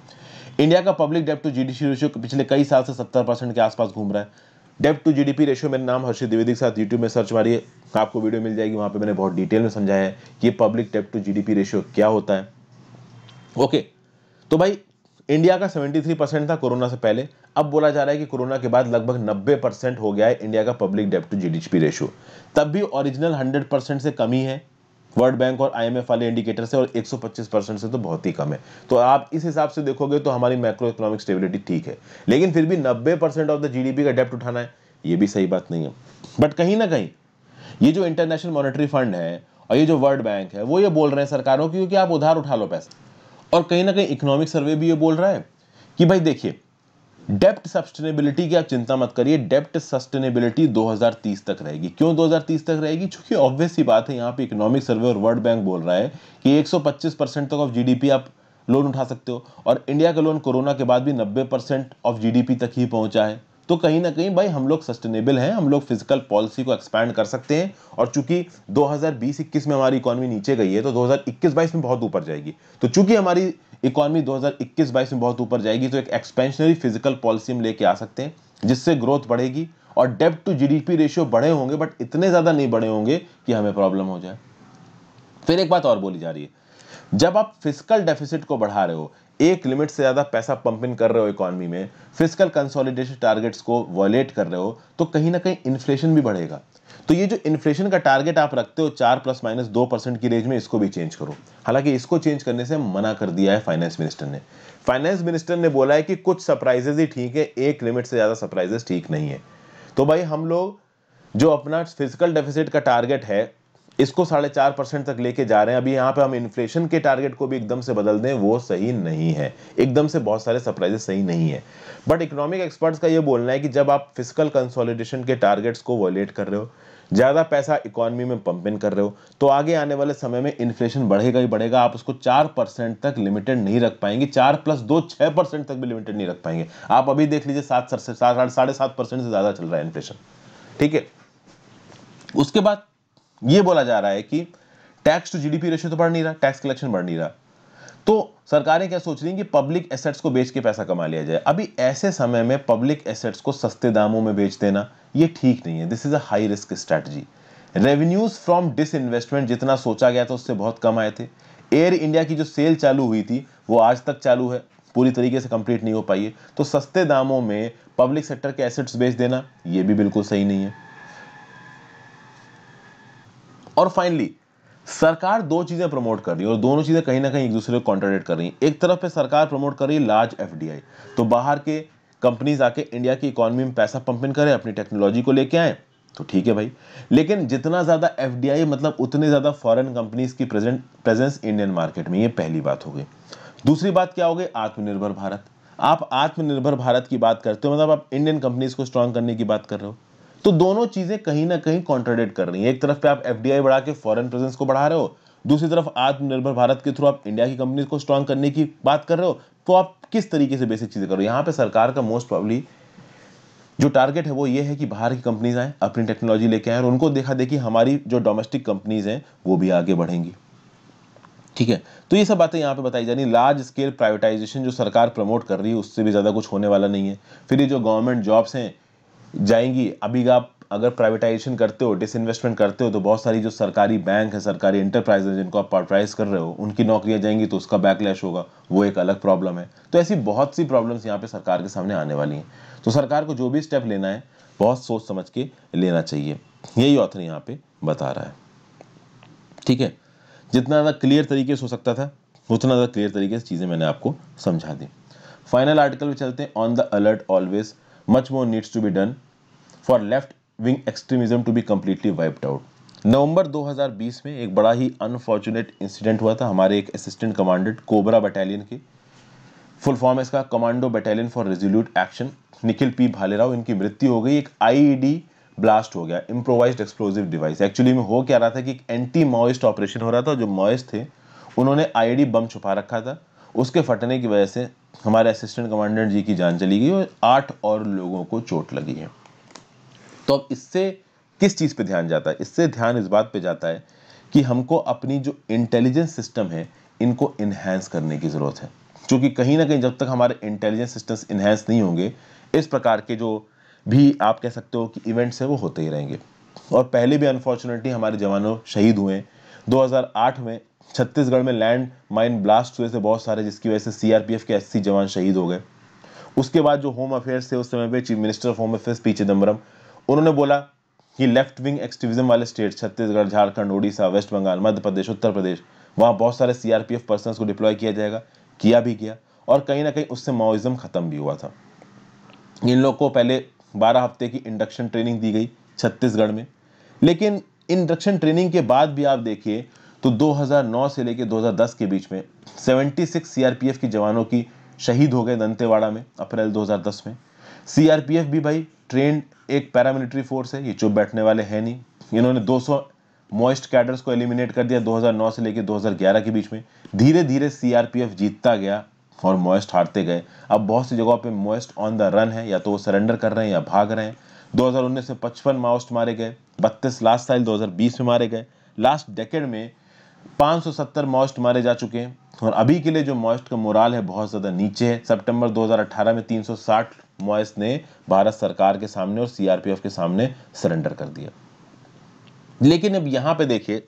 Speaker 1: इंडिया का पब्लिक डेब्ट टू जीडीपी रेशियो पिछले कई साल से 70 परसेंट के आसपास घूम रहा है debt to G D P ratio मेरा नाम हर्षित द्विवेदी के साथ यूट्यूब में सर्च मारिए आपको वीडियो मिल जाएगी वहाँ पे मैंने बहुत डिटेल में समझाया है ये public debt to G D P ratio क्या होता है ओके तो भाई इंडिया का 73 परसेंट था कोरोना से पहले अब बोला जा रहा है कि कोरोना के बाद लगभग 90 परसेंट हो गया है इंडिया का public debt to GDP ratio तब भी ओरिजिनल 100 परसेंट से कमी है वर्ल्ड बैंक और आईएमएफ वाले इंडिकेटर से और 125 परसेंट से तो बहुत ही कम है तो आप इस हिसाब से देखोगे तो हमारी मैक्रो इकोनॉमिक स्टेबिलिटी ठीक है लेकिन फिर भी 90 परसेंट ऑफ द जीडीपी का डेप्ट उठाना है ये भी सही बात नहीं है बट कहीं ना कहीं ये जो इंटरनेशनल मॉनिटरी फंड है और ये जो वर्ल्ड बैंक है वो ये बोल रहे हैं सरकारों की क्योंकि आप उधार उठा लो पैसा और कहीं ना कहीं इकोनॉमिक सर्वे भी ये बोल रहा है कि भाई देखिए डेप्ट सस्टेनेबिलिटी की आप चिंता मत करिए डेप्ट सस्टेनेबिलिटी 2030 तक रहेगी क्यों 2030 तक रहेगी चूंकि ऑब्वियस ही बात है यहाँ पे इकोनॉमिक सर्वे और वर्ल्ड बैंक बोल रहा है कि 125 परसेंट तक ऑफ जीडीपी आप लोन उठा सकते हो और इंडिया का लोन कोरोना के बाद भी 90 परसेंट ऑफ जीडीपी तक ही पहुंचा है तो कहीं ना कहीं भाई हम लोग सस्टेनेबल हैं हम लोग फिजिकल पॉलिसी को एक्सपैंड कर सकते हैं और चूंकि 2020-21 में हमारी इकोनॉमी नीचे गई है तो 2021-22 में बहुत ऊपर जाएगी तो चूंकि हमारी इकोनॉमी 2021-22 में बहुत ऊपर जाएगी तो एक एक्सपेंशनरी फिजिकल पॉलिसी हम लेके आ सकते हैं जिससे ग्रोथ बढ़ेगी और डेप टू जी रेशियो बढ़े होंगे बट इतने ज़्यादा नहीं बढ़े होंगे कि हमें प्रॉब्लम हो जाए फिर एक बात और बोली जा रही है जब आप फिजिकल डेफिसिट को बढ़ा रहे हो एक लिमिट से ज़्यादा पैसा पंप इन कर रहे हो इकोनॉमी में फिजिकल कंसोलिडेशन टारगेट्स को वॉलेट कर रहे हो तो कहीं ना कहीं इन्फ्लेशन भी बढ़ेगा तो ये जो इन्फ्लेशन का टारगेट आप रखते हो चार प्लस माइनस दो परसेंट की रेंज में इसको भी चेंज करो हालांकि इसको चेंज करने से मना कर दिया है फाइनेंस मिनिस्टर ने फाइनेंस मिनिस्टर ने बोला है कि कुछ सरप्राइजेस ही ठीक है एक लिमिट से ज़्यादा सरप्राइजेस ठीक नहीं है तो भाई हम लोग जो अपना फिजिकल डेफिसिट का टारगेट है इसको साढ़े चार परसेंट तक लेके जा रहे हैं अभी यहाँ पे हम इन्फ्लेशन के टारगेट को भी एकदम से बदल दें वो सही नहीं है एकदम से बहुत सारे सरप्राइजेस सही नहीं है बट इकोनॉमिक एक्सपर्ट्स का ये बोलना है कि जब आप फिजिकल कंसोलिडेशन के टारगेट्स को वॉयलेट कर रहे हो ज़्यादा पैसा इकोनॉमी में पंप इन कर रहे हो तो आगे आने वाले समय में इन्फ्लेशन बढ़ेगा ही बढ़ेगा आप उसको चार परसेंट तक लिमिटेड नहीं रख पाएंगे चार प्लस दो छः परसेंट तक भी लिमिटेड नहीं रख पाएंगे आप अभी देख लीजिए सात साढ़े सात परसेंट से ज़्यादा चल रहा है इन्फ्लेशन ठीक है उसके बाद ये बोला जा रहा है कि टैक्स टू जीडीपी रेशियो तो बढ़ नहीं रहा टैक्स कलेक्शन बढ़ नहीं रहा तो सरकारें क्या सोच रही हैं कि पब्लिक एसेट्स को बेच के पैसा कमा लिया जाए अभी ऐसे समय में पब्लिक एसेट्स को सस्ते दामों में बेच देना ये ठीक नहीं है this is a high risk strategy revenues from disinvestment जितना सोचा गया था उससे बहुत कम आए थे एयर इंडिया की जो सेल चालू हुई थी वो आज तक चालू है पूरी तरीके से कंप्लीट नहीं हो पाई है तो सस्ते दामों में पब्लिक सेक्टर के एसेट्स बेच देना ये भी बिल्कुल सही नहीं है और फाइनली सरकार दो चीज़ें प्रमोट कर रही है और दोनों चीज़ें कहीं ना कहीं एक दूसरे को कॉन्ट्राडिक्ट कर रही है एक तरफ पे सरकार प्रमोट कर रही है लार्ज एफ तो बाहर के कंपनीज आके इंडिया की इकोनॉमी में पैसा पंप इन करें अपनी टेक्नोलॉजी को लेके आए तो ठीक है भाई लेकिन जितना ज़्यादा एफ मतलब उतने ज़्यादा फॉरन कंपनीज की प्रेजेंट प्रेजेंस इंडियन मार्केट में ये पहली बात हो गई दूसरी बात क्या हो गई आत्मनिर्भर भारत आप आत्मनिर्भर भारत की बात करते हो मतलब आप इंडियन कंपनीज को स्ट्रांग करने की बात कर रहे हो तो दोनों चीजें कहीं ना कहीं कॉन्ट्राडिक्ट कर रही है एक तरफ पे आप एफडीआई बढ़ा के फॉरन प्रेजेंस को बढ़ा रहे हो दूसरी तरफ आत्मनिर्भर भारत के थ्रू आप इंडिया की कंपनीज को स्ट्रांग करने की बात कर रहे हो तो आप किस तरीके से बेसिक चीजें करो यहाँ पे सरकार का मोस्ट प्रॉब्ली जो टारगेट है वो ये है कि बाहर की कंपनीज आए अपनी टेक्नोलॉजी लेके आए और उनको देखा देखी हमारी जो डोमेस्टिक कंपनीज हैं वो भी आगे बढ़ेंगी ठीक है तो ये सब बातें यहाँ पे बताई जा रही लार्ज स्केल प्राइवेटाइजेशन जो सरकार प्रमोट कर रही है उससे भी ज़्यादा कुछ होने वाला नहीं है फिर ये जो गवर्नमेंट जॉब्स हैं जाएंगी अभी आप अगर प्राइवेटाइजेशन करते हो डिसइन्वेस्टमेंट करते हो तो बहुत सारी जो सरकारी बैंक है सरकारी इंटरप्राइज है जिनको आप प्राइवेटाइज कर रहे हो उनकी नौकरियां जाएंगी तो उसका बैकलैश होगा वो एक अलग प्रॉब्लम है तो ऐसी बहुत सी प्रॉब्लम्स यहाँ पे सरकार के सामने आने वाली हैं तो सरकार को जो भी स्टेप लेना है बहुत सोच समझ के लेना चाहिए यही ऑथर यहाँ पे बता रहा है ठीक है जितना ज़्यादा क्लियर तरीके से हो सकता था उतना ज़्यादा क्लियर तरीके से चीज़ें मैंने आपको समझा दी फाइनल आर्टिकल में चलते हैं on the alert always much more needs to be done for left wing extremism to be completely wiped out नवंबर 2020 में एक बड़ा ही अनफॉर्चुनेट इंसिडेंट हुआ था हमारे एक असिस्टेंट कमांडेंट कोबरा बटालियन के फुल फॉर्म है इसका commando battalion for resolute action Nikhil P Bhalerao इनकी मृत्यु हो गई एक आईईडी ब्लास्ट e हो गया इम्प्रोवाइज एक्सप्लोजिव डिवाइस एक्चुअली में हो क्या रहा था कि एक एंटी माओइस्ट ऑपरेशन हो रहा था जो मॉइस्ट थे उन्होंने आई e बम छुपा रखा था उसके फटने की वजह से हमारे असिस्टेंट कमांडेंट जी की जान चली गई और आठ और लोगों को चोट लगी है तो अब इससे किस चीज़ पे ध्यान जाता है इससे ध्यान इस बात पे जाता है कि हमको अपनी जो इंटेलिजेंस सिस्टम है इनको इन्हेंस करने की ज़रूरत है क्योंकि कहीं ना कहीं जब तक हमारे इंटेलिजेंस सिस्टम इन्हेंस नहीं होंगे इस प्रकार के जो भी आप कह सकते हो कि इवेंट्स हैं वो होते ही रहेंगे और पहले भी अनफॉर्चुनेटली हमारे जवानों शहीद हुए 2008 में छत्तीसगढ़ में लैंड माइन ब्लास्ट हुए थे बहुत सारे जिसकी वजह से सीआरपीएफ के अस्सी जवान शहीद हो गए उसके बाद जो होम अफेयर्स थे उस समय पे chief minister of home affairs P Chidambaram उन्होंने बोला कि लेफ्ट विंग एक्सट्रीविज्म वाले स्टेट छत्तीसगढ़ झारखंड उड़ीसा वेस्ट बंगाल मध्य प्रदेश उत्तर प्रदेश वहाँ बहुत सारे सीआरपीएफ आर को डिप्लॉय किया जाएगा किया भी किया और कहीं ना कहीं उससे माओइज्म खत्म भी हुआ था इन लोग को पहले बारह हफ्ते की इंडक्शन ट्रेनिंग दी गई छत्तीसगढ़ में लेकिन इंडक्शन ट्रेनिंग के बाद भी आप देखिए तो 2009 से लेकर 2010 के बीच में 76 सीआरपीएफ के जवानों की शहीद हो गए दंतेवाड़ा में अप्रैल 2010 में सीआरपीएफ भी भाई ट्रेंड एक पैरामिलिट्री फोर्स है ये चुप बैठने वाले हैं नहीं इन्होंने 200 मोइस्ट कैडर्स को एलिमिनेट कर दिया 2009 से लेकर 2011 के बीच में धीरे धीरे सीआरपीएफ जीतता गया और मोइस्ट हारते गए अब बहुत सी जगहों पर मोइस्ट ऑन द रन है या तो वो सरेंडर कर रहे हैं या भाग रहे हैं दो में पचपन माओस्ट मारे गए बत्तीस लास्ट साल दो में मारे गए लास्ट डेकेड में 570 मोस्ट मारे जा चुके हैं और अभी के लिए जो मॉइस्ट का मोराल है बहुत ज़्यादा नीचे है सितंबर 2018 में 360 मॉइस्ट ने भारत सरकार के सामने और सीआरपीएफ के सामने सरेंडर कर दिया लेकिन अब यहां पे देखिए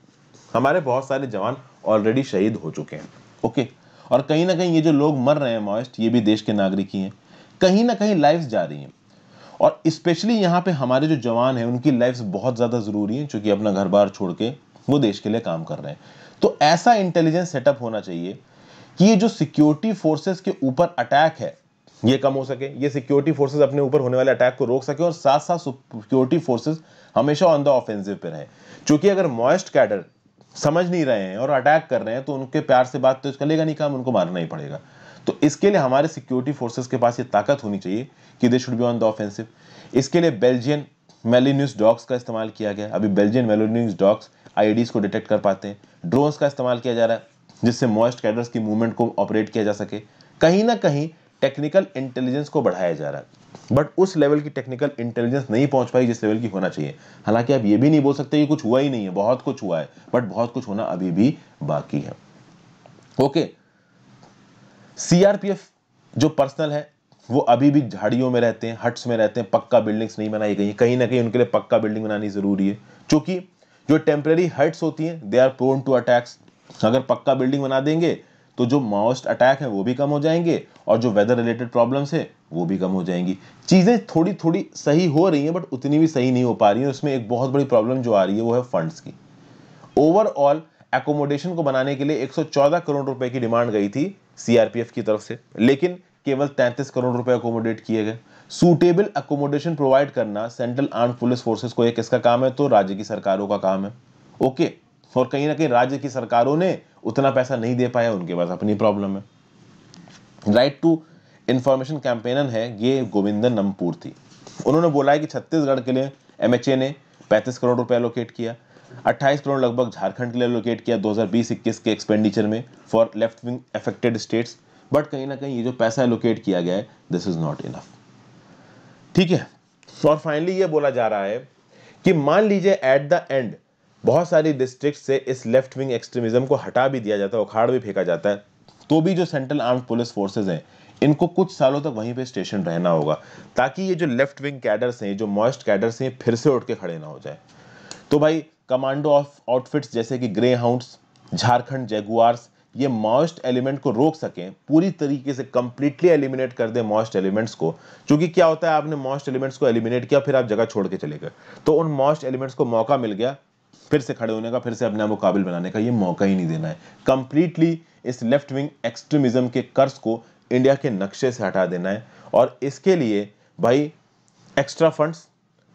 Speaker 1: हमारे बहुत सारे जवान ऑलरेडी शहीद हो चुके हैं ओके और कहीं ना कहीं ये जो लोग मर रहे हैं मॉइस्ट ये भी देश के नागरिक ही है कहीं ना कहीं लाइफ जा रही है और स्पेशली यहाँ पे हमारे जो जवान हैं उनकी लाइफ बहुत ज़्यादा ज़रूरी है क्योंकि अपना घर बार छोड़ के वो देश के लिए काम कर रहे हैं तो ऐसा इंटेलिजेंस सेटअप होना चाहिए कि ये जो सिक्योरिटी फोर्सेस के ऊपर अटैक है ये कम हो सके ये सिक्योरिटी फोर्सेस अपने ऊपर होने वाले अटैक को रोक सके और साथ साथ सिक्योरिटी फोर्सेस हमेशा ऑन द ऑफेंसिव पे रहे क्योंकि अगर मॉइस्ट कैडर समझ नहीं रहे हैं और अटैक कर रहे हैं तो उनके प्यार से बात तो चलेगा नहीं काम उनको मारना ही पड़ेगा तो इसके लिए हमारे सिक्योरिटी फोर्सेज के पास ये ताकत होनी चाहिए कि they should be on the offensive इसके लिए बेल्जियन मेलिन्यूस डॉग्स का इस्तेमाल किया गया अभी बेल्जियन मेलिन्यूस डॉग्स आईडीज को डिटेक्ट कर पाते हैं ड्रोन्स का इस्तेमाल किया जा रहा है जिससे मॉइस्ट कैडर्स की मूवमेंट को ऑपरेट किया जा सके कहीं ना कहीं टेक्निकल इंटेलिजेंस को बढ़ाया जा रहा है बट उस लेवल की टेक्निकल इंटेलिजेंस नहीं पहुंच पाई जिस लेवल की होना चाहिए हालांकि आप ये भी नहीं बोल सकते कि कुछ हुआ ही नहीं है बहुत कुछ हुआ है बट बहुत कुछ होना अभी भी बाकी है ओके सीआरपीएफ जो पर्सनल है वो अभी भी झाड़ियों में रहते हैं हट्स में रहते हैं पक्का बिल्डिंग्स नहीं बनाई गई कहीं ना कहीं उनके लिए पक्का बिल्डिंग बनानी ज़रूरी है चूंकि जो टेम्प्रेरी हट्स होती हैं they are prone to attacks अगर पक्का बिल्डिंग बना देंगे तो जो माओस्ट अटैक है वो भी कम हो जाएंगे और जो वेदर रिलेटेड प्रॉब्लम्स है वो भी कम हो जाएंगी चीज़ें थोड़ी थोड़ी सही हो रही हैं बट उतनी भी सही नहीं हो पा रही हैं उसमें एक बहुत बड़ी प्रॉब्लम जो आ रही है वो है फंड्स की ओवरऑल एकोमोडेशन को बनाने के लिए 114 करोड़ रुपए की डिमांड गई थी सीआरपीएफ की तरफ से लेकिन केवल 33 करोड़ रुपए अकोमोडेट किए गए सूटेबल अकोमोडेशन प्रोवाइड करना सेंट्रल आर्म पुलिस फोर्सेस को एक किसका काम है तो राज्य की सरकारों का काम है ओके और कहीं ना कहीं राज्य की सरकारों ने उतना पैसा नहीं दे पाया उनके पास अपनी प्रॉब्लम है राइट टू इंफॉर्मेशन कैंपेनर है ये गोविंदन नमपुर थी उन्होंने बोला है कि छत्तीसगढ़ के लिए एम ने पैंतीस करोड़ रुपये एलोकेट किया 28 करोड़ लगभग झारखंड के लिए एलोकेट किया 2020-21 के एक्सपेंडिचर में for left wing affected states but कहीं ना कहीं ये जो पैसा एलोकेट किया गया है दिस इज नॉट इनफ ठीक है और फाइनली ये बोला जा रहा है कि मान लीजिए एट द एंड बहुत सारी डिस्ट्रिक्ट से इस लेफ्ट विंग एक्सट्रीमिज्म को हटा भी दिया जाता है उखाड़ भी फेंका जाता है तो भी जो सेंट्रल आर्म पुलिस फोर्सेज हैं इनको कुछ सालों तक वहीं पे स्टेशन रहना होगा ताकि ये जो लेफ्ट विंग कैडर्स हैं जो मॉइस्ट कैडर्स हैं फिर से उठ के खड़े ना हो जाए तो भाई कमांडो ऑफ आउटफिट्स जैसे कि ग्रे हाउंड्स झारखंड जैगुआर्स ये मॉइस्ट एलिमेंट को रोक सकें पूरी तरीके से कंप्लीटली एलिमिनेट कर दें मॉइस्ट एलिमेंट्स को क्योंकि क्या होता है आपने मॉइस्ट एलिमेंट्स को एलिमिनेट किया फिर आप जगह छोड़ के चले गए तो उन मॉइस्ट एलिमेंट्स को मौका मिल गया फिर से खड़े होने का फिर से अपने आप बनाने का ये मौका ही नहीं देना है कंप्लीटली इस लेफ्ट विंग एक्सट्रीमिज्म के कर्ज को इंडिया के नक्शे से हटा देना है और इसके लिए भाई एक्स्ट्रा फंड्स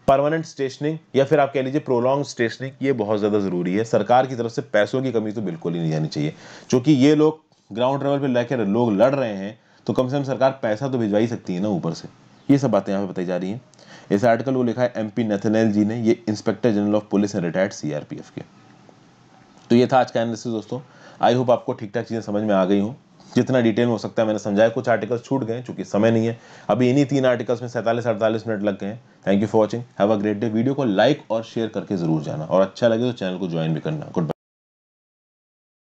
Speaker 1: परमानेंट स्टेशनिंग या फिर आप कह लीजिए प्रोलॉन्ग स्टेशनिंग ये बहुत ज़्यादा ज़रूरी है सरकार की तरफ से पैसों की कमी तो बिल्कुल ही नहीं जानी चाहिए क्योंकि ये लोग ग्राउंड लेवल पर लेकर लोग लड़ रहे हैं तो कम से कम सरकार पैसा तो भिजवा ही सकती है ना ऊपर से ये सब बातें यहाँ पे बताई जा रही हैं इस आर्टिकल को लिखा है एम पी जी ने ये इंस्पेक्टर जनरल ऑफ पुलिस है रिटायर्ड सी के तो ये था आज का एनलिस दोस्तों आई होप आपको ठीक ठाक चीज़ें समझ में आ गई हूँ जितना डिटेल हो सकता है मैंने समझाया कुछ आर्टिकल्स छूट गए चूंकि समय नहीं है अभी इन्हीं तीन आर्टिकल्स में सैंतालीस अड़तालीस मिनट लग गए हैं thank you for watching have a great day video को लाइक और शेयर करके जरूर जाना और अच्छा लगे तो चैनल को ज्वाइन भी करना गुड